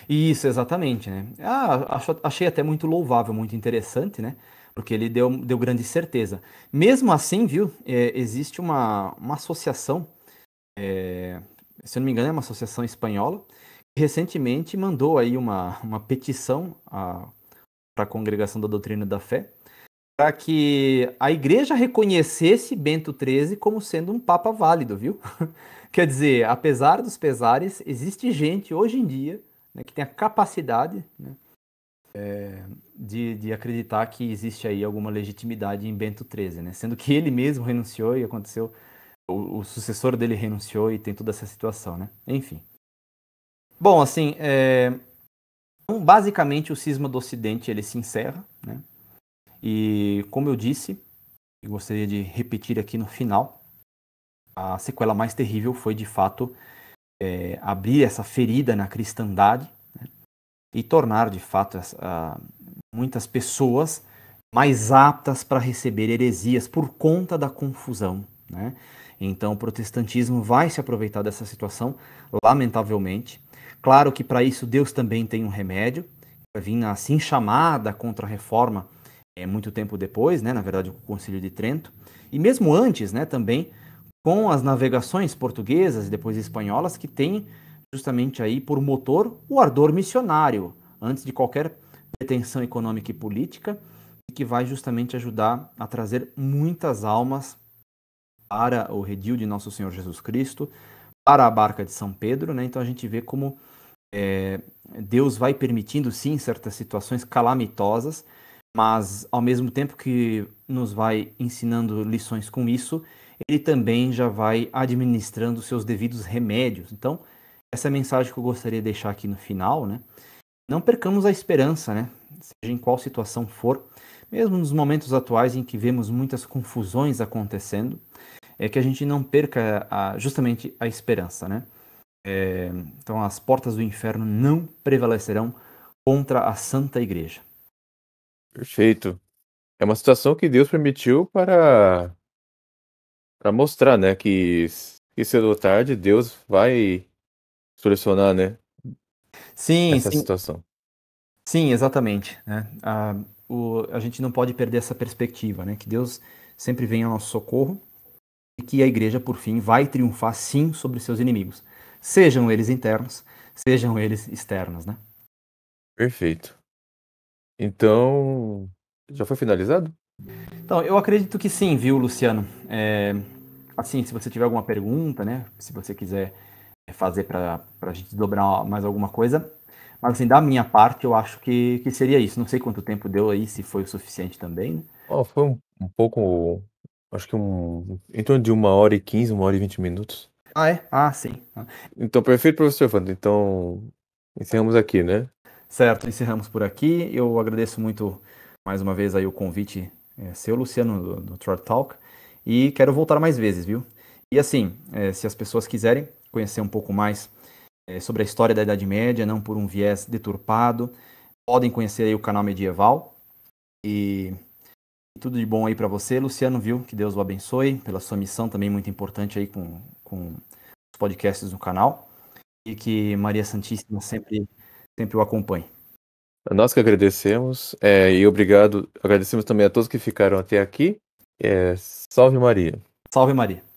Isso, exatamente, né? Ah, acho, achei até muito louvável, muito interessante, né? Porque ele deu, deu grande certeza. Mesmo assim, viu? É, existe uma, uma associação é, se eu não me engano, é uma associação espanhola, que recentemente mandou aí uma, uma petição para a Congregação da Doutrina da Fé, para que a igreja reconhecesse Bento XIII como sendo um papa válido, viu? Quer dizer, apesar dos pesares, existe gente hoje em dia né, que tem a capacidade né, é, de, de, acreditar que existe aí alguma legitimidade em Bento XIII, né? Sendo que ele mesmo renunciou e aconteceu o, o, sucessor dele renunciou e tem toda essa situação, né? Enfim. Bom, assim, é... então, basicamente o cisma do Ocidente ele se encerra, né? E como eu disse, e gostaria de repetir aqui no final, a sequela mais terrível foi de fato é, abrir essa ferida na cristandade né? e tornar de fato essa, muitas pessoas mais aptas para receber heresias por conta da confusão, né? Então, o protestantismo vai se aproveitar dessa situação, lamentavelmente. Claro que para isso Deus também tem um remédio, vai vir a assim chamada contra-reforma é, muito tempo depois, né, na verdade, o Concílio de Trento, e mesmo antes né, também, com as navegações portuguesas e depois espanholas, que tem justamente aí por motor o ardor missionário, antes de qualquer pretensão econômica e política, e que vai justamente ajudar a trazer muitas almas para o redil de nosso Senhor Jesus Cristo, para a barca de São Pedro, né? Então a gente vê como é, Deus vai permitindo sim certas situações calamitosas, mas ao mesmo tempo que nos vai ensinando lições com isso, ele também já vai administrando seus devidos remédios. Então, essa é a mensagem que eu gostaria de deixar aqui no final, né? Não percamos a esperança, né? Seja em qual situação for, mesmo nos momentos atuais em que vemos muitas confusões acontecendo, é que a gente não perca a, justamente a esperança, né? É, então as portas do inferno não prevalecerão contra a Santa Igreja. Perfeito. É uma situação que Deus permitiu para, para mostrar, né, que, que cedo ou tarde Deus vai solucionar, né? Sim, essa sim. situação. Sim, exatamente. Né? Ah, o, a gente não pode perder essa perspectiva, né? Que Deus sempre vem ao nosso socorro e que a igreja, por fim, vai triunfar sim sobre seus inimigos, sejam eles internos, sejam eles externos, né? Perfeito. Então, já foi finalizado? Então, eu acredito que sim, viu, Luciano? É, assim, se você tiver alguma pergunta, né? Se você quiser é, fazer para a gente dobrar mais alguma coisa, mas assim, da minha parte, eu acho que, que seria isso. Não sei quanto tempo deu aí, se foi o suficiente também, Oh, foi um, um pouco. Acho que um. Em torno de uma hora e quinze, uma hora e vinte minutos. Ah, é? Ah, sim. Ah. Então, perfeito, professor Fando. Então, encerramos aqui, né? Certo, encerramos por aqui. Eu agradeço muito mais uma vez aí o convite é, seu, Luciano, do, do Trot Talk. E quero voltar mais vezes, viu? E assim, é, se as pessoas quiserem conhecer um pouco mais é, sobre a história da Idade Média, não por um viés deturpado. Podem conhecer aí o canal Medieval. E tudo de bom aí para você, Luciano, viu? Que Deus o abençoe pela sua missão também muito importante aí com, com os podcasts no canal. E que Maria Santíssima sempre, sempre o acompanhe. Nós que agradecemos é, e obrigado. Agradecemos também a todos que ficaram até aqui. É, salve Maria. Salve Maria.